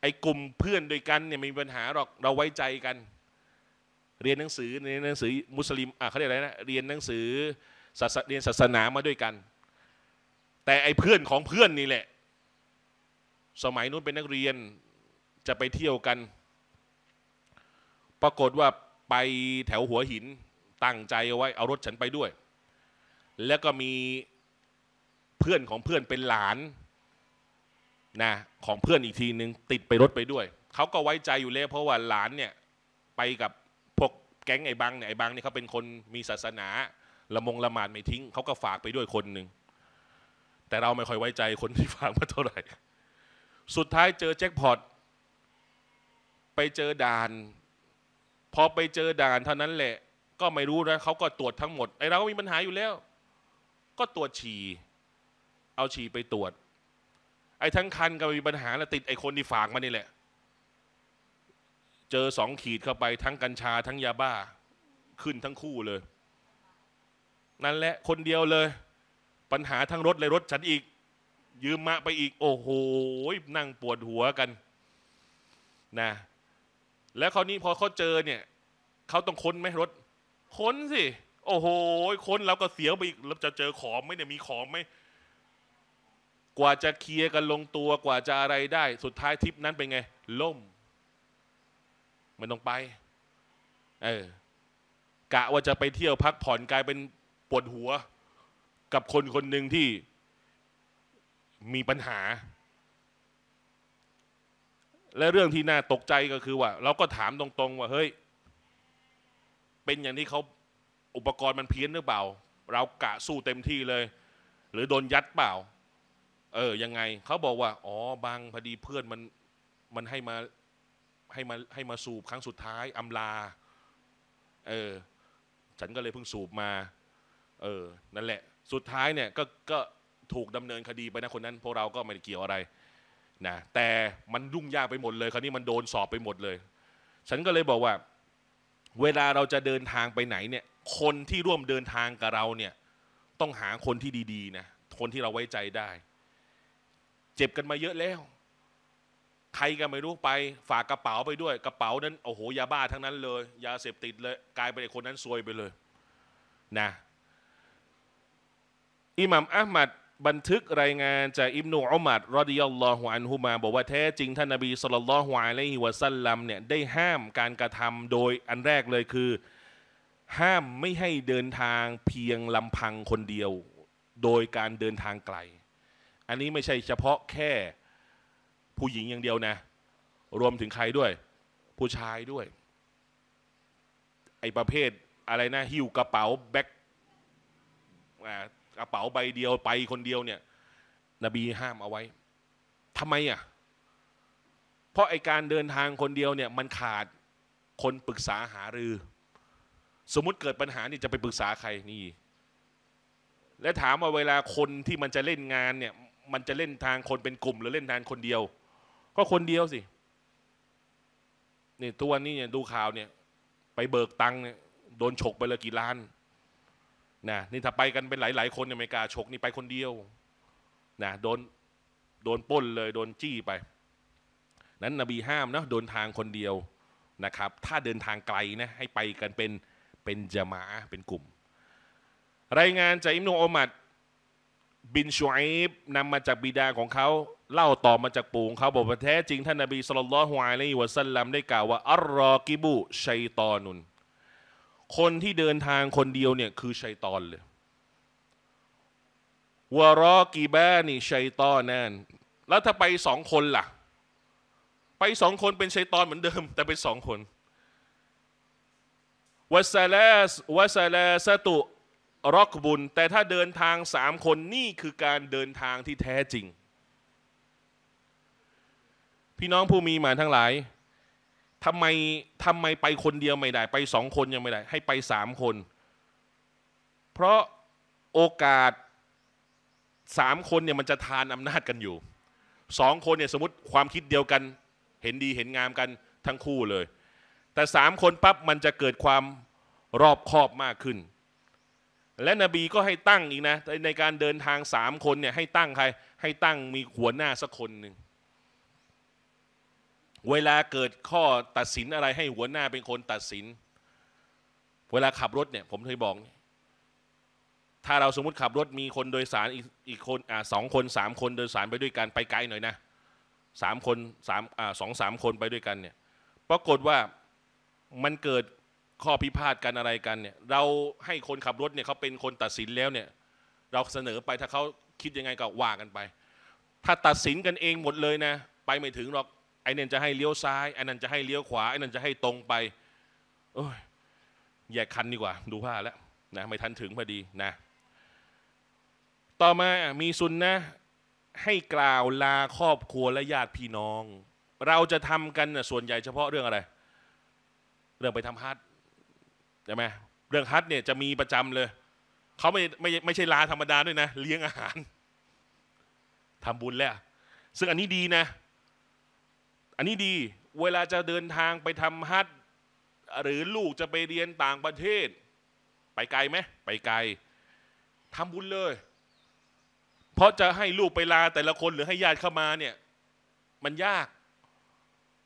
ไอ้กลุ่มเพื่อนด้วยกันเนี่ยมีปัญหาหรอกเราไว้ใจกัน เรียนหนังสือเรียนหนังสือ มุสลิมอ่ะเขาเรียกอะไรนะเรียนหนังสือเรียนศาสนามาด้วยกันแต่ไอ้เพื่อนของเพื่อนนี่แหละ สมัยนู้นเป็นนักเรียนจะไปเที่ยวกัน ปรากฏว่าไปแถวหัวหินตั้งใจเอาไว้ เอารถฉันไปด้วย แล้วก็มีเพื่อนของเพื่อนเป็นหลานนะของเพื่อนอีกทีนึงติดไปรถไปด้วย เขาก็ไว้ใจอยู่แล้วเพราะว่าหลานเนี่ยไปกับพวกแก๊งไอ้บังเนี่ยไอ้บังเนี่ยเขาเป็นคนมีศาสนาละมงละหมาดไม่ทิ้ง เขาก็ฝากไปด้วยคนหนึ่งแต่เราไม่ค่อยไว้ใจคนที่ฟังมาเท่าไหร่ สุดท้ายเจอแจ็คพอตไปเจอด่านพอ ไปเจอด่านเท่านั้นแหละ ก็ไม่รู้นะเขาก็ตรวจทั้งหมดไอเราก็มีปัญหาอยู่แล้ว ก็ตรวจฉี่เอาฉี่ไปตรวจไอ้ทั้งคันก็มีปัญหาแล้วติดไอ้คนที่ฝากมานี่แหละ เจอสองขีดเข้าไปทั้งกัญชาทั้งยาบ้า ขึ้นทั้งคู่เลย นั่นแหละ คนเดียวเลยปัญหาทั้งรถเลยรถฉันอีก ยืมมา ไปอีก โอ้โห นั่งปวดหัวกัน นะแล้วคราวนี้พอเขาเจอเนี่ยเขาต้องค้นไหมรถ ค้นสิโอ้โหค้นแล้วก็เสียวไปอีกแล้วจะเจอของไหมเนี่ยมีของไหมกว่าจะเคลียร์กันลงตัวกว่าจะอะไรได้ สุดท้ายทริปนั้นเป็นไง ล่ม มันต้องไปเออกะว่าจะไปเที่ยวพักผ่อนกลายเป็นปวดหัวกับคนคนหนึ่งที่มีปัญหา และเรื่องที่น่าตกใจก็คือ ว่าเราก็ถามตรงๆว่าเฮ้ยเป็นอย่างที่เขาอุปกรณ์มันเพี้ยนหรือเปล่า เรากะสู้เต็มที่เลย หรือโดนยัดเปล่า เออยังไงเขาบอกว่า อ๋อบางพอดีเพื่อนมันมันให้มาให้มาให้มาสูบครั้งสุดท้ายอำลาเออฉันก็เลยเพิ่งสูบมา เออ นั่นแหละสุดท้ายเนี่ยก็ก็ถูกดำเนินคดีไปนะคนนั้น พวกเราก็ไม่ได้เกี่ยวอะไร นะ แต่มันยุ่งยากไปหมดเลย คราวนี้มันโดนสอบไปหมดเลย ฉันก็เลยบอกว่า เวลาเราจะเดินทางไปไหนเนี่ย คนที่ร่วมเดินทางกับเราเนี่ย ต้องหาคนที่ดี ๆ นะคนที่เราไว้ใจได้ เจ็บกันมาเยอะแล้วใครกันไม่รู้ไป ฝากกระเป๋าไปด้วย กระเป๋านั้นโอ้โหยาบ้า ทั้งนั้นเลยยาเสพติดเลยกลายเป็นคนนั้นซวยไปเลย นะอิหม่ามอัลมัดบันทึกรายงานจากอิบนุอุมัดรอดิยัลลอฮุอันฮุมา บอกว่าแท้จริงท่านนบีสุลต่านละฮุอะลัยฮิวะซัลลัมเนี่ยได้ห้ามการกระทำโดยอันแรกเลยคือ ห้ามไม่ให้เดินทางเพียงลำพังคนเดียว โดยการเดินทางไกล อันนี้ไม่ใช่เฉพาะแค่ผู้หญิงอย่างเดียวนะ รวมถึงใครด้วย ผู้ชายด้วยไอประเภทอะไรนะ หิ้วกระเป๋าแบ็คกระเป๋าใบเดียวไปคนเดียวเนี่ย นบีห้ามเอาไว้ ทำไมอ่ะเพราะไอการเดินทางคนเดียวเนี่ยมันขาดคนปรึกษาหารือ สมมุติเกิดปัญหานี่จะไปปรึกษาใครนี่ และถามว่าเวลาคนที่มันจะเล่นงานเนี่ยมันจะเล่นทางคนเป็นกลุ่ม หรือเล่นทางคนเดียว ก็คนเดียวสินี่ ตัวนี้เนี่ยดูข่าวเนี่ย ไปเบิกตังค์เนี่ยโดนฉกไปเลยกี่ล้านนะนี่ถ้าไปกันเป็นหลาย ๆ คนในอเมริกาฉกนี่ไปคนเดียวนะโดนโดนป้นเลยโดนจี้ไป นั้นนบีห้ามเนาะโดนทางคนเดียวนะครับ ถ้าเดินทางไกลนะให้ไปกันเป็น เป็นจมาเป็นกลุ่ม รายงานจากอิมนุอุมัดบินชูไอบนำมาจากบิดาของเขา เล่าต่อมาจากปู่ของเขาบอกว่าแท้จริง ท่านนบีสุลต่านละฮและลิวะซัลลัมได้กล่าวว่า อัลรอกิบุชัยตอนุนคนที่เดินทางคนเดียวเนี่ย คือชัยตอนเลยวรอกีแบนี่ชัยตอนแน่น แล้วถ้าไปสองคนล่ะ ไปสองคนเป็นชัยตอนเหมือนเดิมแต่เป็นสองคนวัซเลสวัซเลสตุรอกบุญแต่ถ้าเดินทางสามคนนี่คือการเดินทางที่แท้จริง พี่น้องผู้มีหมานทั้งหลายทำไมทำไมไปคนเดียวไม่ได้ ไปสองคนยังไม่ได้ให้ไปสามคน เพราะโอกาสสามคนเนี่ยมันจะทานอำนาจกันอยู่สองคนเนี่ยสมมติความคิดเดียวกันเห็นดีเห็นงามกันทั้งคู่เลย แต่สามคนปั๊บมันจะเกิดความรอบคอบมากขึ้น และนบีก็ให้ตั้งอีกนะในการเดินทางสามคนเนี่ยให้ตั้งใครให้ตั้งมีหัวหน้าสักคนหนึ่งเวลาเกิดข้อตัดสินอะไรให้หัวหน้าเป็นคนตัดสิน เวลาขับรถเนี่ย ผมเคยบอก ถ้าเราสมมติขับรถมีคนโดยสารอีกอีกคนอสองคนสามคนโดยสารไปด้วยกันไปไกลหน่อยนะสามคนสามอสองสามคนไปด้วยกันเนี่ยปรากฏว่ามันเกิดข้อพิพาทกันอะไรกันเนี่ย เราให้คนขับรถเนี่ยเขาเป็นคนตัดสินแล้วเนี่ย เราเสนอไปถ้าเขาคิดยังไงก็ว่ากันไป ถ้าตัดสินกันเองหมดเลยนะไปไม่ถึงหรอกไอ้นั่นจะให้เลี้ยวซ้ายไอ้นั่นจะให้เลี้ยวขวาไอ้นั่นจะให้ตรงไปโอ้ยแยกคันดีกว่า ดูผ้าแล้วนะไม่ทันถึงพอดีนะ ต่อมามีซุนนะให้กล่าวลาครอบครัวและญาติพี่น้อง เราจะทำกันส่วนใหญ่เฉพาะเรื่องอะไร เรื่องไปทำฮัทใช่ไหมเรื่องฮัทเนี่ยจะมีประจำเลยเขาไม่ไม่ไม่ใช่ลาธรรมดาด้วยนะเลี้ยงอาหาร ทำบุญแล้ว ซึ่งอันนี้ดีนะอันนี้ดี เวลาจะเดินทางไปทำฮัทหรือลูกจะไปเรียนต่างประเทศ ไปไกลไหม ไปไกลทำบุญเลย เพราะจะให้ลูกไปลาแต่ละคน หรือให้ญาติเข้ามาเนี่ยมันยาก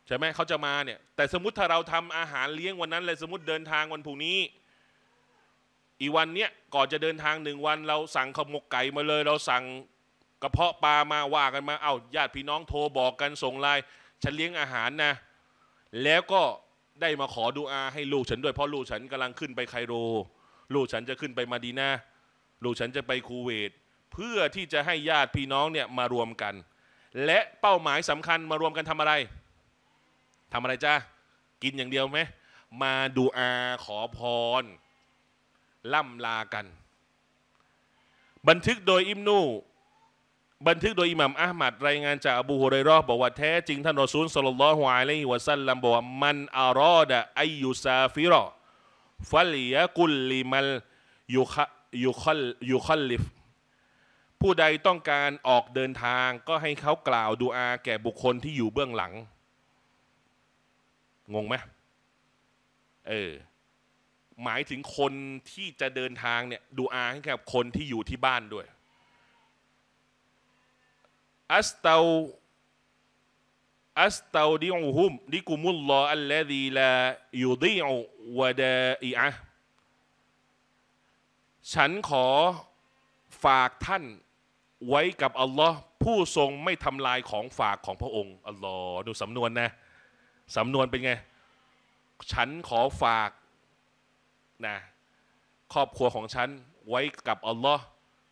ใช่ไหมเขาจะมาเนี่ย แต่สมมติถ้าเราทำอาหารเลี้ยงวันนั้นเลยสมมติเดินทางวันพรุ่งนี้ อีวันเนี้ยก่อนจะเดินทางหนึ่งวัน เราสั่งขมกไก่มาเลย เราสั่งกระเพาะปลามาว่ากันมา เอา้าญาติพี่น้องโทรบอกกันส่งไลน์ฉันเลี้ยงอาหารนะแล้วก็ได้มาขอดูอาให้ลูกฉัน ด้วยเพราะลูกฉันกำลังขึ้นไปไคโร ลูกฉันจะขึ้นไปมาดีนาลูกฉันจะไปคูเวตเพื่อที่จะให้ญาติพี่น้องเนี่ยมารวมกัน และเป้าหมายสำคัญมารวมกันทำอะไร ทำอะไรจ้ากินอย่างเดียวไหมมาดูอาขอพร ล่ำลากัน บันทึกโดยอิมนูบันทึกโดยอิหม่ามอามัดรายงานจาก อบูฮุเรย์รอบอกว่าแท้จริงท่านรอซูลสลลัลลอฮุอะลัยฮิวะสัลลัมบอก ว่า มันอารอดะอายุซาฟิรอฟัลยะกุลลิมัลยุคยุคยุคลิฟผู้ใดต้องการออกเดินทางก็ให้เขากล่าวดูอาแก่บุคคลที่อยู่เบื้องหลัง งงไหมเออหมายถึงคนที่จะเดินทางเนี่ยดูอาให้กับคนที่อยู่ที่บ้านด้วยอัสตาอัสตาดิอุฮุมดิคุมุลลออัลลฮีลายูดิอุวะดาอีอะฉันขอฝากท่าน ไว้กับอัลลอฮ์ผู้ทรงไม่ทำลายของฝากของพระองค์อัลลอฮ์ดูสำนวนนะสำนวนเป็นไงฉันขอฝากนะครอบครัวของฉันไว้กับอัลลอฮ์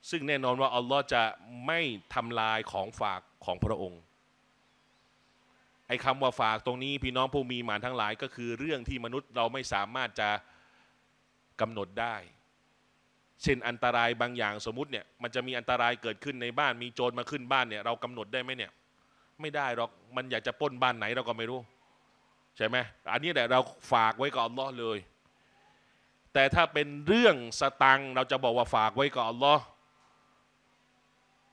ซึ่งแน่นอนว่าอัลลอฮ์จะไม่ทำลายของฝากของพระองค์ ไอ้คำว่าฝากตรงนี้ พี่น้องผู้มีหมานทั้งหลายก็คือ เรื่องที่มนุษย์เราไม่สามารถจะกำหนดได้ เช่นอันตรายบางอย่างสมมติเนี่ยมันจะมีอันตรายเกิดขึ้นในบ้าน มีโจรมาขึ้นบ้านเนี่ยเรากำหนดได้ไหมเนี่ยไม่ได้หรอกมันอยากจะป้นบ้านไหน เราก็ไม่รู้ใช่ไหมอันนี้แหละเราฝากไว้กับอัลลอฮ์เลย แต่ถ้าเป็นเรื่องสตังเราจะบอกว่าฝากไว้กับอัลลอฮ์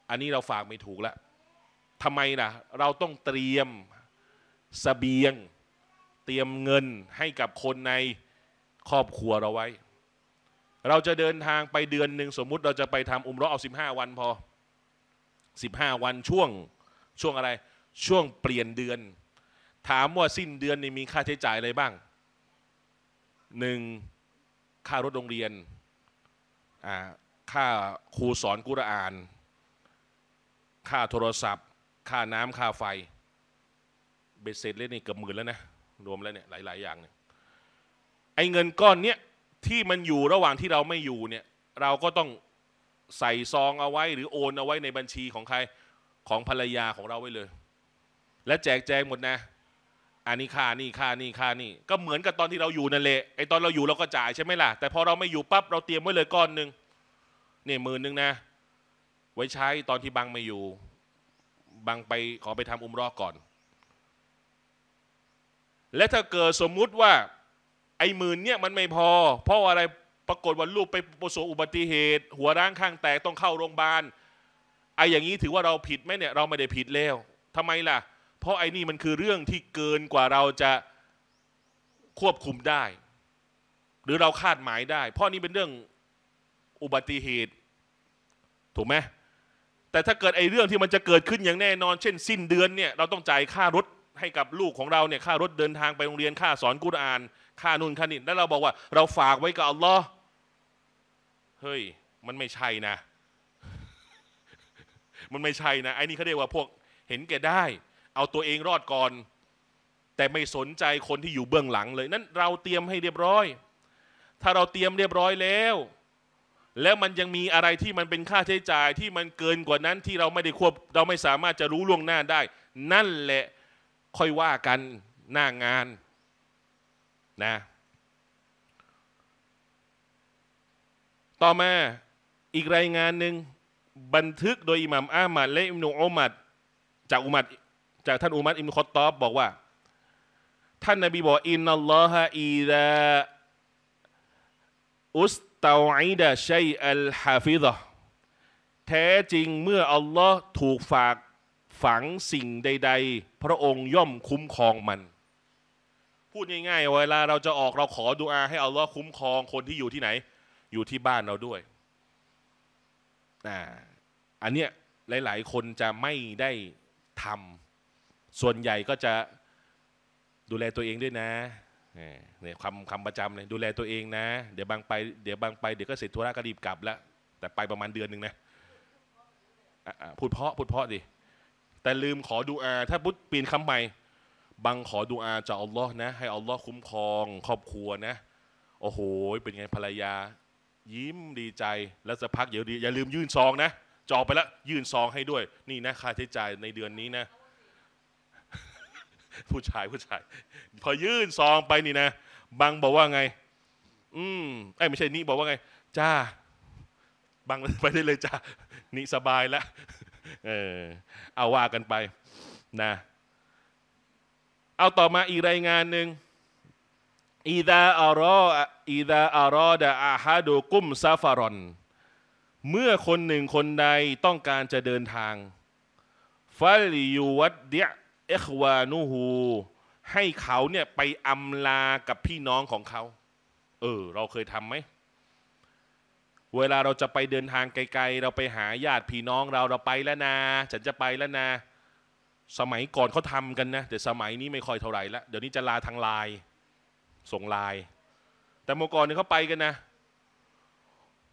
อันนี้เราฝากไม่ถูกแล้วทำไมนะเราต้องเตรียมสเสบียง เตรียมเงินให้กับคนในครอบครัวเราไว้ เราจะเดินทางไปเดือนหนึ่งสมมุติ เราจะไปทำอุมรอเอาสิบห้าวันพอสิบห้าวันช่วงช่วงอะไร ช่วงเปลี่ยนเดือน ถามว่าสิ้นเดือนนี่มีค่าใช้จ่ายอะไรบ้าง หนึ่งค่ารถโรงเรียน อ่า ค่าครูสอนกุรอานค่าโทรศัพท์ ค่าน้ำค่าไฟ เบ็ดเสร็จเลยนี่เกือบหมื่นแล้วนะรวมแล้วเนี่ยหลาย ๆอย่างเนี่ยไอ้เงินก้อนเนี้ยที่มันอยู่ระหว่างที่เราไม่อยู่เนี่ย เราก็ต้องใส่ซองเอาไว้ หรือโอนเอาไว้ในบัญชีของใครของภรรยาของเราไว้เลย และแจกแจงหมดนะอันนี้ค่านี่ค่านี่ค่านี่ก็เหมือนกับตอนที่เราอยู่นั่นแหละไอ้ตอนเราอยู่เราก็จ่ายใช่ไหมล่ะแต่พอเราไม่อยู่ปั๊บเราเตรียมไว้เลยก้อนหนึ่งเนี่ยหมื่นหนึ่งนะไว้ใช้ตอนที่บังไม่อยู่บังไปขอไปทำอุมรอก่อน และถ้าเกิดสมมุติว่า ไอ้หมื่นเนี่ยมันไม่พอ เพราะอะไรปรากฏว่าลูกไปประสบอุบัติเหตุ หัวร้างข้างแตก ต้องเข้าโรงพยาบาลไอ้อย่างนี้ถือว่าเราผิดไหมเนี่ยเราไม่ได้ผิดแล้วทำไมล่ะ เพราะไอ้นี่มันคือเรื่องที่เกินกว่าเราจะควบคุมได้ หรือเราคาดหมายได้ เพราะนี่เป็นเรื่องอุบัติเหตุถูกไหมแต่ถ้าเกิดไอ้เรื่องที่มันจะเกิดขึ้นอย่างแน่นอน เช่นสิ้นเดือนเนี่ย เราต้องจ่ายค่ารถให้กับลูกของเราเนี่ย ค่ารถเดินทางไปโรงเรียนค่าสอนกุรอาน ค่านุนค่านิดแล้วเราบอกว่า เราฝากไว้กับอัลลอฮ์เฮ้ยมันไม่ใช่นะมันไม่ใช่นะไอ้นี่เขาเรียกว่าพวก เห็นแก่ได้ เอาตัวเองรอดก่อน แต่ไม่สนใจคนที่อยู่เบื้องหลังเลยนั่นเราเตรียมให้เรียบร้อย ถ้าเราเตรียมเรียบร้อยแล้วแล้วมันยังมีอะไรที่มันเป็นค่าใช้จ่ายที่มันเกินกว่านั้นที่เราไม่ได้ควบเราไม่สามารถจะรู้ล่วงหน้าได้ นั่นแหละค่อยว่ากันหน้างานนะต่อมา อีกรายงานหนึ่งบันทึกโดยอิหม่ามอามัดและอิมนุอุมัดจากอุมัดจากท่านอุมัดอิมนุคอตตอบบอกว่า ท่านนบีบอก อินนัลลอฮะอีดะอุสตาอิดะชัยอัลฮาฟิดะแท้จริงเมื่ออัลลอฮ์ถูกฝากฝังสิ่งใด ๆ พระองค์ย่อมคุ้มครองมัน พูดง่าย ๆ เวลาเราจะออกเราขอดุอา ให้อัลลอฮ์คุ้มครองคนที่อยู่ที่ไหน อยู่ที่บ้านเราด้วยอันเนี้ยหลาย ๆ คนจะไม่ได้ทำส่วนใหญ่ก็จะดูแลตัวเองด้วยนะเนี่ยคำคำประจำเลยดูแลตัวเองนะเดี๋ยวบางไปเดี๋ยวบางไปเดี๋ยวก็เสร็จธุระก็รีบกลับละแต่ไปประมาณเดือนหนึ่งนะพูดเพาะพูดเพาะดิแต่ลืมขอดูอา ถ้าพุทธปีนคำใหม่บางขอดูอาจากอัลลอฮ์นะ ให้อัลลอฮ์คุ้มครองครอบครัวนะโอ้โหเป็นไงภรรยา ยิ้มดีใจแล้วสักพักเดี๋ยวดีอย่าลืมยื่นซองนะจอไปแล้วยื่นซองให้ด้วย นี่นะค่าใช้จ่ายในเดือนนี้นะผู้ชายผู้ชาย พอยื่นซองไปนี่นะบังบอกว่าไงอืมไอ้ไม่ใช่นี่บอกว่าไงจ้าบังไปได้เลยจ้านี่สบายแล้วเออเอาว่ากันไปนะ เอาต่อมาอีกรายงานหนึ่งอีดาอารออีดาอารอดาอาฮาดูกุมซาฟารอนเมื่อคนหนึ่งคนใดต้องการจะเดินทางฟัลยูวัดเดียเอควานูฮูให้เขาเนี่ยไปอำลากับพี่น้องของเขา เออ เราเคยทำไหม เวลาเราจะไปเดินทางไกล ๆ เราไปหาญาติพี่น้องเรา เราไปแล้วนะฉันจะไปแล้วนะ สมัยก่อนเขาทำกันนะ แต่สมัยนี้ไม่ค่อยเท่าไหร่ละเดี๋ยวนี้ จะลาทางไลน์ส่งไลน์แต่เมื่อก่อนเนี่ยเขาไปกันนะ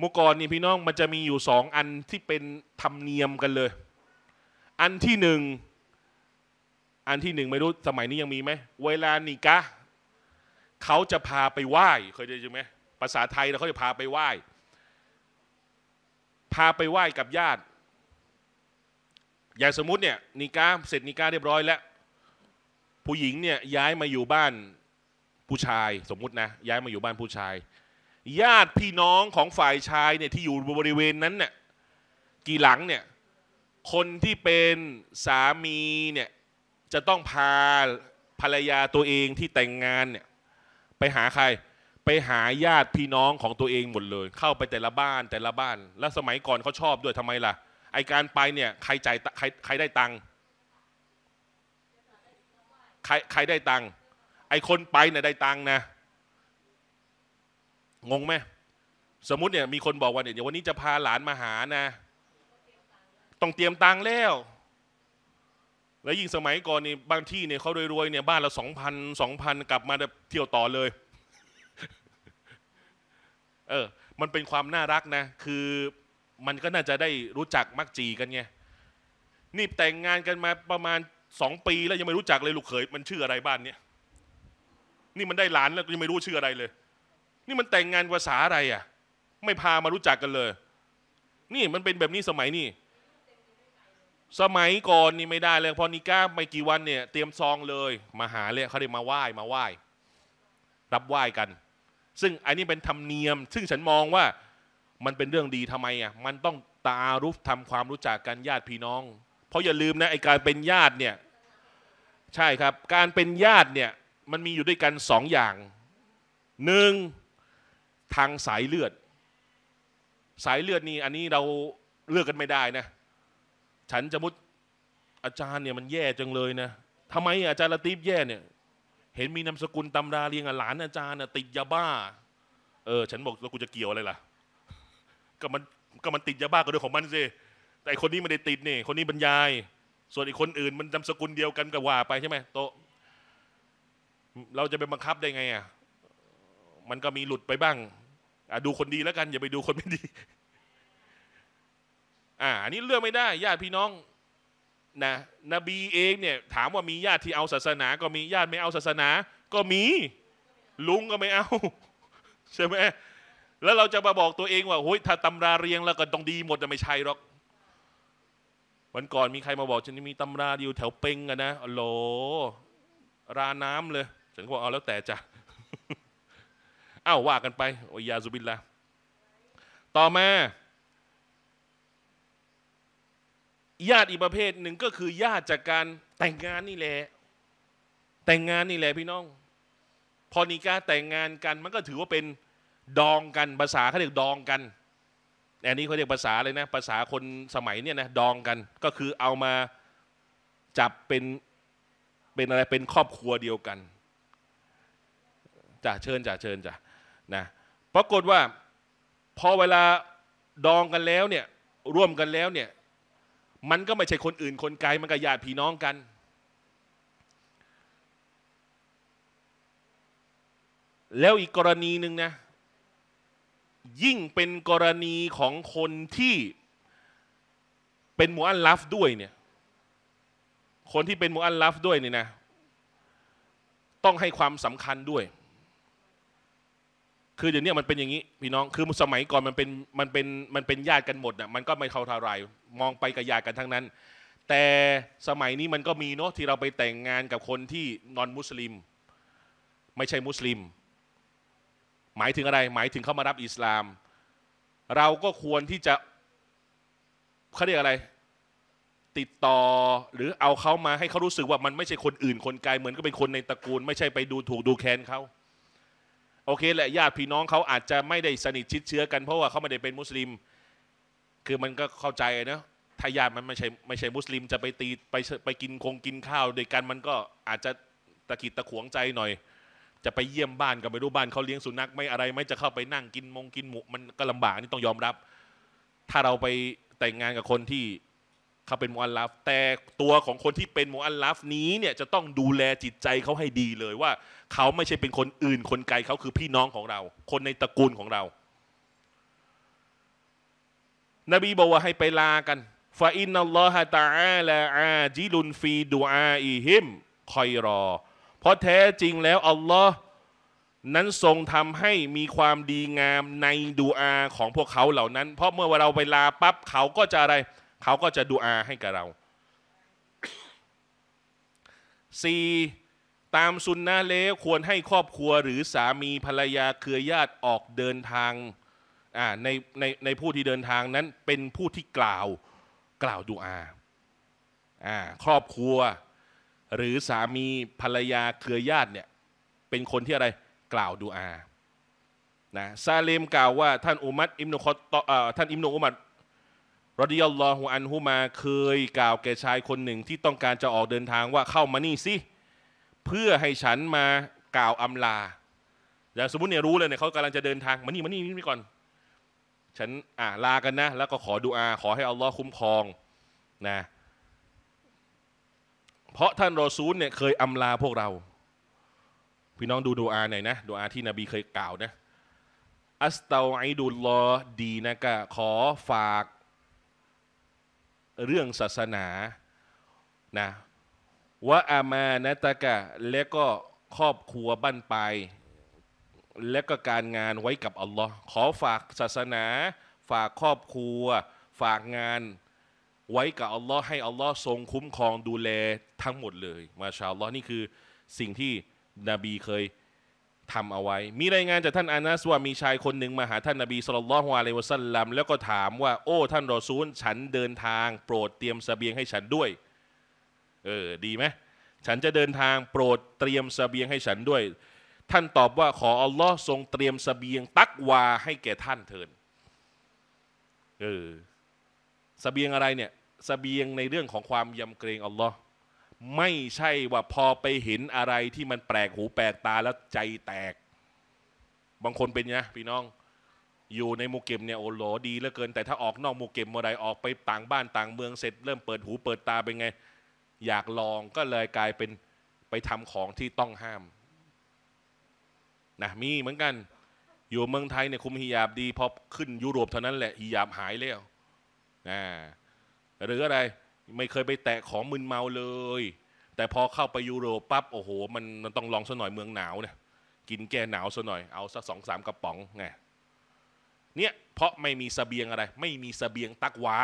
เมื่อก่อนนี่พี่น้องมันจะมีอยู่สองอันที่เป็นธรรมเนียมกันเลย อันที่หนึ่งอันที่หนึ่งไม่รู้สมัยนี้ยังมีไหมเวลานิกะ เขาจะพาไปไหว้เคยได้ยินไหมภาษาไทยเขาจะพาไปไหว้พาไปไหว้กับญาติ อย่างสมมติเนี่ยนิกาเสร็จนิกาเรียบร้อยแล้ว ผู้หญิงเนี่ยย้ายมาอยู่บ้านผู้ชายสมมุตินะ ย้ายมาอยู่บ้านผู้ชาย ญาติพี่น้องของฝ่ายชายเนี่ยที่อยู่บริเวณนั้นเนี่ยกี่หลังเนี่ยคนที่เป็นสามีเนี่ยจะต้องพาภรรยาตัวเองที่แต่งงานเนี่ยไปหาใคร ไปหาญาติพี่น้องของตัวเองหมดเลย เข้าไปแต่ละบ้านแต่ละบ้าน แล้วสมัยก่อนเขาชอบด้วยทำไมล่ะไอการไปเนี่ย ใครจ่ายใครใครได้ตังค์ใครใครได้ตังค์ไอคนไปเนี่ยได้ตังค์นะ งงไหมสมมติเนี่ยมีคนบอกว่าเนี่ยวันนี้จะพาหลานมาหานะต้องเตรียมตังค์แล้วแล้วยิ่งสมัยก่อนนี่บางที่เนี่ยเขารวยๆเนี่ยบ้านละสองพันสองพันกลับมาเที่ยวต่อเลย เออ มันเป็นความน่ารักนะคือมันก็น่าจะได้รู้จักมักจีกันไงนี่แต่งงานกันมาประมาณสองปี แล้วยังไม่รู้จักเลยลูกเขยมันชื่ออะไรบ้านเนี่ย นี่มันได้หลานแล้วยังไม่รู้ชื่ออะไรเลย นี่มันแต่งงานภาษาอะไรอ่ะ ไม่พามารู้จักกันเลย นี่มันเป็นแบบนี้สมัยนี้สมัยก่อนนี่ไม่ได้เลยพอนิก้าไม่กี่วันเนี่ย เตรียมซองเลย มาหาเลยเขาได้มาไหว้มาไหว้รับไหว้กัน ซึ่งอันนี้เป็นธรรมเนียม ซึ่งฉันมองว่ามันเป็นเรื่องดีทำไมอ่ะมันต้องตารุฟทำความรู้จักกันญาติพี่น้อง เพราะอย่าลืมนะไอการเป็นญาติเนี่ยใช่ครับ การเป็นญาติเนี่ยมันมีอยู่ด้วยกันสองอย่างหนึ่งทางสายเลือด สายเลือดนี่อันนี้เราเลือกกันไม่ได้นะฉันจะมุดอาจารย์เนี่ย มันแย่จังเลยนะ ทำไมอาจารย์ละตีฟแย่เนี่ย เห็นมีนามสกุลตำราเรียงหลานอาจารย์น่ะติดยาบ้า เออ ฉันบอกแล้วกูจะเกี่ยวอะไรล่ะ ก็มันก็มันติดยาบ้าก็เรื่ของมันสิแต่คนนี้ไม่ได้ติดนี่คนนี้บรรยาย ส่วนอีกคนอื่น มันนามสกุลเดียวกันกับว่าไปใช่ไหมโตเราจะไปบังคับได้ไงอ่ะมันก็มีหลุดไปบ้างดูคนดีแล้วกันอย่าไปดูคนไม่ดีอ่าอันนี้เลือกไม่ได้ญาติพี่น้อง นะ นบีเอง เนี่ย ถามว่ามีญาติที่เอาศาสนา ก็มีญาติไม่เอาศาสนา ก็มี ลุงก็ไม่เอาใช่ไหมแล้วเราจะมาบอกตัวเองว่าโอ้ยถ้าตำราเรียงแล้วก็ต้องดีหมดจะไม่ใช่หรอกวันก่อนมีใครมาบอกฉันมีตำราอยู่แถวเปงอะนะโอลราน้ำเลยฉันก็บอกเอาแล้วแต่จ้ะเอ้าว่ากันไปโอยาซุบิลละต่อมาญาติอีกประเภทหนึ่งก็คือ ญาติจากการแต่งงานนี่แหละแต่งงานนี่แหละพี่น้อง พอนิกาแต่งงานกัน มันก็ถือว่าเป็นดองกันภาษาเขาเรียกดองกันอัน นี้เขาเรียกภาษาเลยนะภาษาคนสมัยเนี่ยนะดองกันก็คือเอามาจับเป็น เป็นอะไรเป็นครอบครัวเดียวกันจ่าเชิญจ่าเชิญจ่านะปรากฏว่าพอเวลาดองกันแล้วเนี่ยร่วมกันแล้วเนี่ยมันก็ไม่ใช่คนอื่นคนไกล มันก็ญาติพี่น้องกัน แล้วอีกกรณีหนึ่งนะยิ่งเป็นกรณีของคนที่เป็นมูอัลลัฟด้วยเนี่ยคนที่เป็นมูอัลลัฟด้วยเนี่ยนะต้องให้ความสำคัญด้วยคือเดี๋ยวนี้มันเป็นอย่างนี้พี่น้องคือสมัยก่อนมันเป็นมันเป็นมันเป็นญาติกันหมดอ่ะมันก็ไม่เท่าทารายมองไปกับญาติกันทั้งนั้น แต่สมัยนี้มันก็มีเนาะที่เราไปแต่งงานกับคนที่นอนมุสลิม ไม่ใช่มุสลิม หมายถึงอะไร หมายถึงเขามารับอิสลาม เราก็ควรที่จะเขาเรียกอะไรติดต่อหรือเอาเขามาให้เขารู้สึกว่ามันไม่ใช่คนอื่น คนไกลเหมือนก็เป็นคนในตระกูล ไม่ใช่ไปดูถูกดูแคลนเขาโอเคแหละญาติพี่น้องเขาอาจจะไม่ได้สนิทชิดเชื้อกันเพราะว่าเขาไม่ได้เป็นมุสลิม คือมันก็เข้าใจนะถ้าญาติมันไม่ใช่ไม่ใช่มุสลิมจะไปตีไปไปกินคงกินข้าวด้วยกันมันก็อาจจะตะกิดตะขวงใจหน่อย จะไปเยี่ยมบ้านก็ไม่รู้บ้านเขาเลี้ยงสุนัขไม่อะไร ไม่จะเข้าไปนั่งกินมงกินหมูมันก็ลำบากนี่ต้องยอมรับ ถ้าเราไปแต่งงานกับคนที่เขาเป็นมูอัลลัฟแต่ตัวของคนที่เป็นมูอัลลัฟนี้เนี่ยจะต้องดูแลจิตใจเขาให้ดีเลยว่าเขาไม่ใช่เป็นคนอื่นคนไกลเขาคือพี่น้องของเรา คนในตระกูลของเรา นบีบอกว่าให้ไปลากันฟาอินนัลลอฮะตาอัลาอาจิลุนฟีดูอาอีฮิมคอยรอ เพราะแท้จริงแล้วอัลลอฮ์นั้นทรงทำให้มีความดีงามในดูอาของพวกเขาเหล่านั้น เพราะเมื่อเราไปลาปั๊บเขาก็จะอะไร เขาก็จะดูอาให้กับเราสี่ตามสุนนะเลควรให้ครอบครัว หรือสามีภรรยาเครือญาติออกเดินทางในในในผู้ที่เดินทางนั้นเป็นผู้ที่กล่าวกล่าวดูอา ครอบครัว หรือสามีภรรยาเครือญาติเนี่ยเป็นคนที่อะไรกล่าวดูอานะซาเลมกล่าวว่าท่านอุมัตอิมนุคอตท่านอิมนุอุมัตรดิยัลลอฮุอันฮุมาเคยกล่าวแก่ชายคนหนึ่งที่ต้องการจะออกเดินทางว่าเข้ามานี่สิเพื่อให้ฉันมากล่าวอำลา อย่างสมมติเนี่ยรู้เลยเนี่ยเขากำลังจะเดินทางมานี่มานี่นี่ ก่อน ฉันอ่าลากันนะ แล้วก็ขอดูอา ขอให้อัลลอฮ์คุ้มครองนะ เพราะท่านรอซูลเนี่ยเคยอำลาพวกเรา พี่น้องดูดูอาหน่อยนะดูอา ที่นบีเคย กล่าวนะ อัสตาไอดุลลอดีนะกะขอฝาก เรื่องศาสนานะวะอามานะตะกะและก็ครอบครัวบ้านปลายและก็การงานไว้กับอัลลอฮ์ขอฝากศาสนา ฝากครอบครัว ฝากงานไว้กับอัลลอฮ์ให้อัลลอฮ์ทรงคุ้มครองดูแลทั้งหมดเลย มาชาลลอฮ์นี่คือสิ่งที่นบีเคยทำเอาไว้ มีรายงานจากท่านอานัสว่ามีชายคนหนึ่งมาหาท่านนบีสุลต่านละฮ์อะลัยวะัลลัมแล้วก็ถามว่าโอ้ท่านรอซูลฉันเดินทางโปรดเตรียมสเสบียงให้ฉันด้วยเออ ดีไหม ฉันจะเดินทางโปรดเตรียมสเสบียงให้ฉันด้วย ท่านตอบว่าขออัลลอฮ์ทรงเตรียมสเสบียงตักวาให้แก่ท่านเถิด เออสเสบียงอะไรเนี่ยสเสบียงในเรื่องของความยำเกรงอัลลอฮ์ไม่ใช่ว่าพอไปเห็นอะไรที่มันแปลกหูแปลกตาแล้วใจแตก บางคนเป็นไงพี่น้อง อยู่ในมูเก็บเนี่ยโอโหดีเหลือเกิน แต่ถ้าออกนอกมูเก็บเมื่อไรออกไปต่างบ้านต่างเมืองเสร็จ เริ่มเปิดหูเปิดตาเป็นไงอยากลองก็เลยกลายเป็นไปทำของที่ต้องห้ามนะมีเหมือนกัน อยู่เมืองไทยเนี่ยคุมฮิยาบดีพอขึ้นยุโรปเท่านั้นแหละฮิยาบหายแล้วนะหรืออะไร ไม่เคยไปแตะ ของมึนเมาเลย แต่พอเข้าไปยุโรปปั๊บโอ้โหมันมันต้องลองซะหน่อยเมืองหนาวเนี่ย กินแก้หนาวซะหน่อย เอาสักสองสามกระป๋องไงเนี่ยเพราะไม่มีสเสบียงอะไร ไม่มีสเสบียงตักวา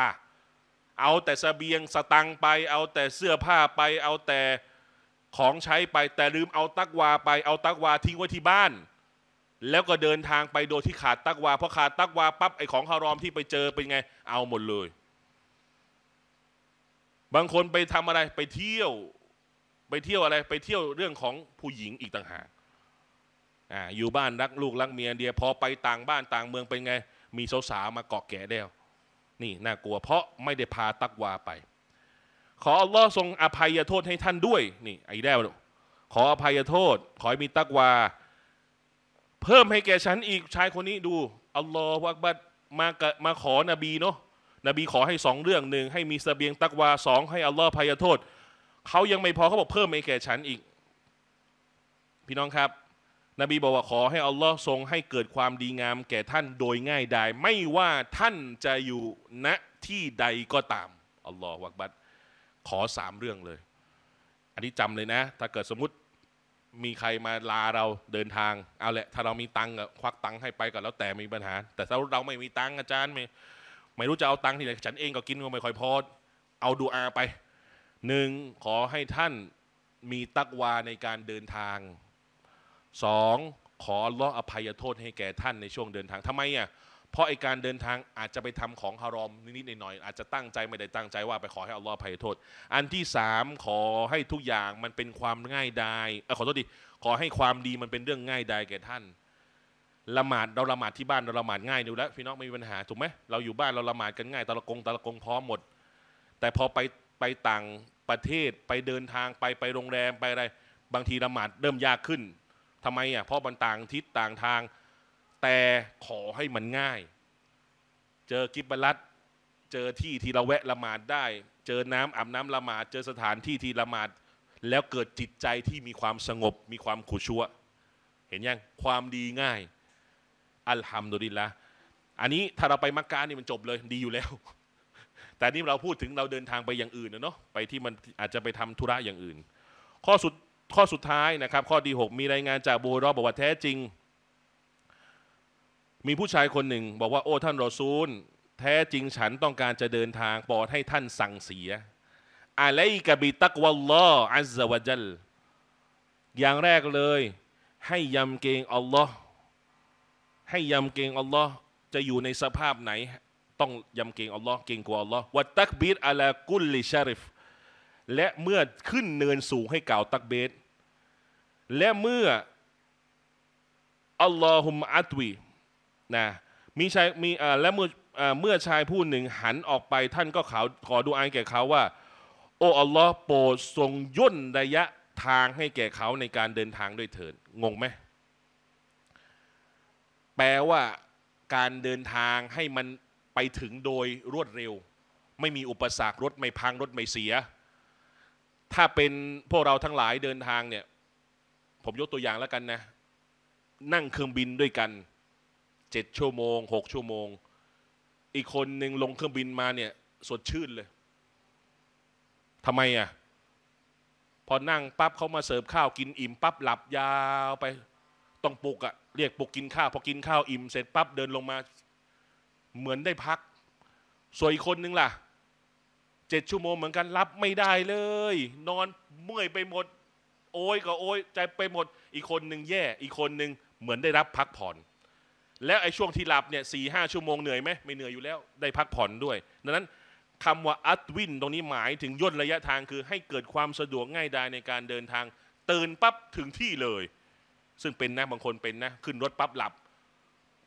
เอาแต่สเสบียงสตังไป เอาแต่เสื้อผ้าไปเอาแต่ของใช้ไปแต่ลืมเอาตักวาไปเอาตักวาทิ้งไว้ที่บ้าน แล้วก็เดินทางไปโดยที่ขาดตักวาพอขาดตักวาปั๊บไอของฮารอมที่ไปเจอเป็นไง เอาหมดเลย บางคนไปทำอะไรไปเที่ยวไปเที่ยวอะไรไปเที่ยวเรื่องของผู้หญิงอีกต่างหากอ่าอยู่บ้านรักลูกรักเมียเดียพอไปต่างบ้านต่างเมืองเป็นไง มีสาวๆมาเกาะแก่แล้วนี่น่ากลัวเพราะไม่ได้พาตักวาไป ขออัลลอฮ์ทรงอภัยโทษให้ท่านด้วยนี่ไอ้แด้ขออภัยโทษ ขอให้มีตักวา เพิ่มให้แก่ฉันอีกชายคนนี้ดู อัลลอฮ์วักบัดมามาขอนบีเนาะนบีขอให้สองเรื่องหนึ่งให้มีสเสบียงตักวาสองให้อัลลอฮ์ภัยโทษเขายังไม่พอเขาบอกเพิ่มให้แก่ฉันอีก พี่น้องครับนบีบอกว่าขอให้อัลลอฮ์ทรงให้เกิดความดีงามแก่ท่านโดยง่ายดายไม่ว่าท่านจะอยู่ณที่ใดก็ตามอัลลอฮ์วักบัตขอสามเรื่องเลย อันนี้จำเลยนะ ถ้าเกิดสมมติมีใครมาลาเราเดินทางเอาแหละถ้าเรามีตังค์ควักตังค์ให้ไปก็แล้วแต่มีปัญหา แต่ถ้าเราไม่มีตังค์อาจารย์ไม่ไม่รู้จะเอาตังค์ที่ไหนฉัน เองก็กินก็ไม่ค่อยพอเอาดูอาไปหนึ่งขอให้ท่านมีตักวาในการเดินทางสอง ขออัลลอฮ์อภัยโทษให้แก่ท่านในช่วงเดินทางทำไมอ่ะเพราะไอการเดินทางอาจจะไปทำของฮารอมนิดๆหน่อยๆอาจจะตั้งใจไม่ได้ตั้งใจว่าไปขอให้อัลลอฮ์อภัยโทษ อันที่สามขอให้ทุกอย่างมันเป็นความง่ายดายขอโทษดิขอให้ความดีมันเป็นเรื่องง่ายดายแก่ท่านละหมาดเราละหมาดที่บ้านเราละหมาดง่ายอยู่แล้วพี่น้องไม่มีปัญหาถูกไหมเราอยู่บ้านเราละหมาดกันง่ายตะละกงตะละกงพร้อมหมด แต่พอไปไปต่างประเทศไปเดินทางไปไปโรงแรมไปอะไรบางทีละหมาดเริ่มยากขึ้นทำไมอ่ะเพราะมันต่างทิศต่างทาง แต่ขอให้มันง่าย เจอกิบบลัดเจอที่ที่เราแวะละหมาดได้ เจอน้ำอาบน้ำละหมาด เจอสถานที่ที่ละหมาด แล้วเกิดจิตใจที่มีความสงบ มีความขุชัวเห็นยังความดีง่าย อัลฮัมดุลิลละอันนี้ถ้าเราไปมักกะนี่มันจบเลยดีอยู่แล้ว แต่นี่เราพูดถึงเราเดินทางไปอย่างอื่นนะเนาะไปที่มันอาจจะไปทำธุระอย่างอื่น ข้อสุดข้อสุดท้ายนะครับข้อดี 6 มีรายงานจากบูรอบอกว่าแท้จริง มีผู้ชายคนหนึ่ง บอกว่า โอ้ท่านรอซูล แท้จริงฉันต้องการจะเดินทางปอดให้ท่านสั่งเสียอะลรกะบิตักวัลลอฮ์อัลซาวะจัลอย่างแรกเลย ให้ยำเกรงอัลลอฮ์ให้ยำเกรงอัลลอฮ์จะอยู่ในสภาพไหน ต้องยำเกรงอัลลอฮ์เกรงกลัวอัลลอฮ์วัตตักบิดอะลากุลลิชาริฟและเมื่อขึ้นเนินสูงให้กล่าวตักเบสและเมื่ออัลลอฮุมอัตวีนะมีชายมีอ่าและเมื่อเมื่อชายผู้หนึ่งหันออกไปท่านก็ขอขอดูอานแก่เขาว่าโอ้อัลลอฮ์โปรดทรงย่นระยะทางให้แก่เขาในการเดินทางด้วยเถิดงงไหมแปลว่าการเดินทางให้มันไปถึงโดยรวดเร็ว ไม่มีอุปสรรครถไม่พังรถไม่เสียถ้าเป็นพวกเราทั้งหลายเดินทางเนี่ย ผมยกตัวอย่างแล้วกันนะ นั่งเครื่องบินด้วยกันเจ็ดชั่วโมงหกชั่วโมง อีกคนหนึ่งลงเครื่องบินมาเนี่ยสดชื่นเลยทำไมอ่ะพอนั่งปั๊บเขามาเสิร์ฟข้าวกินอิ่ม ปั๊บหลับยาวไป ต้องปลุกอะเรียกปลุกกินข้าวพอกินข้าวอิ่ม เสร็จปั๊บเดินลงมา เหมือนได้พักส่วนอีกคนหนึ่งล่ะเจ็ดชั่วโมงเหมือนกันรับไม่ได้เลย นอนเมื่อยไปหมด โอยก็โอยใจไปหมดอีกคนหนึ่งแย่อีกคนหนึ่งเหมือนได้รับพักผ่อน แล้วไอ้ช่วงที่หลับเนี่ยสี่ห้าชั่วโมงเหนื่อยไหมไม่เหนื่อยอยู่แล้วได้พักผ่อนด้วย ดังนั้นคำว่าอัตวิน ตรงนี้หมายถึงย่นระยะทางคือให้เกิดความสะดวกง่ายดายในการเดินทางตื่นปั๊บถึงที่เลย ซึ่งเป็นนะบางคนเป็นนะ ขึ้นรถปั๊บหลับ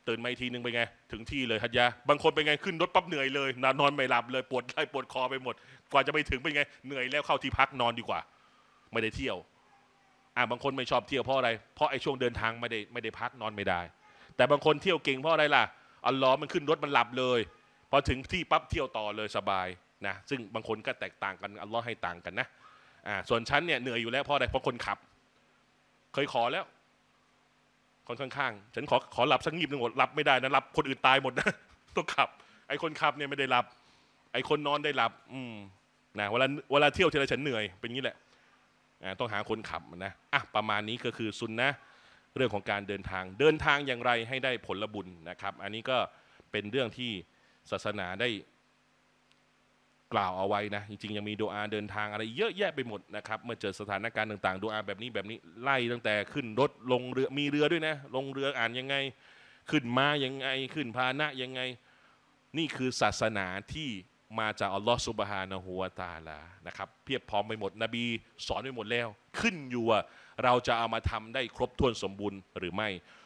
ตื่นมาอีกทีนึงไปไง ถึงที่เลยฮัทยาบางคนเป็นไงขึ้นรถปั๊บเหนื่อยเลยนอนไม่หลับเลยปวดไหล่ปวดคอไปหมด กว่าจะไปถึงเป็นไงเหนื่อยแล้วเข้าที่พักนอนดีกว่า ไม่ได้เที่ยวอ่าบางคนไม่ชอบเที่ยวเพราะอะไรเพราะไอ้ช่วงเดินทางไม่ได้ไม่ได้พักนอนไม่ได้ แต่บางคนเที่ยวเก่งเพราะอะไรล่ะอัลลอฮ์มันขึ้นรถมันหลับเลยพอถึงที่ปั๊บเที่ยวต่อเลยสบายนะ ซึ่งบางคนก็แตกต่างกันอัลลอฮ์ให้ต่างกันนะอ่าส่วนฉันเนี่ยเหนื่อยอยู่แล้วเพราะอะไรเพราะคนขับ เคยขอแล้วคนข้างๆฉันขอขอหลับสักงีบหนึ่งหมดหลับไม่ได้นะ หลับคนอื่นตายหมดนะต้องขับ ไอ้คนขับเนี่ยไม่ได้หลับ ไอ้คนนอนได้หลับ อืมนะเวลาเวลาเที่ยวเทไรฉันเหนื่อยเป็นงี้แหละต้องหาคนขับนะอ่ะประมาณนี้ก็คือซุนนะเรื่องของการเดินทางเดินทางอย่างไรให้ได้ผลบุญนะครับ อันนี้ก็เป็นเรื่องที่ศาสนาได้กล่าวเอาไว้นะจริง ๆยังมีดูอาเดินทาง อะไรเยอะแยะไปหมดนะครับเมื่อเจอสถานการณ์ต่างๆดูอาแบบนี้แบบนี้ไล่ตั้งแต่ขึ้นรถลงเรือมีเรือด้วยนะ ลงเรืออ่านยังไง ขึ้นมายังไง ขึ้นพาหนะยังไง นี่คือศาสนาที่มาจากอัลลอฮฺสุบฮานะฮูวาตาลานะครับ เพียบพร้อมไปหมด นบีสอนไปหมดแล้ว ขึ้นอยู่ว่าเราจะเอามาทำได้ครบถ้วนสมบูรณ์หรือไม่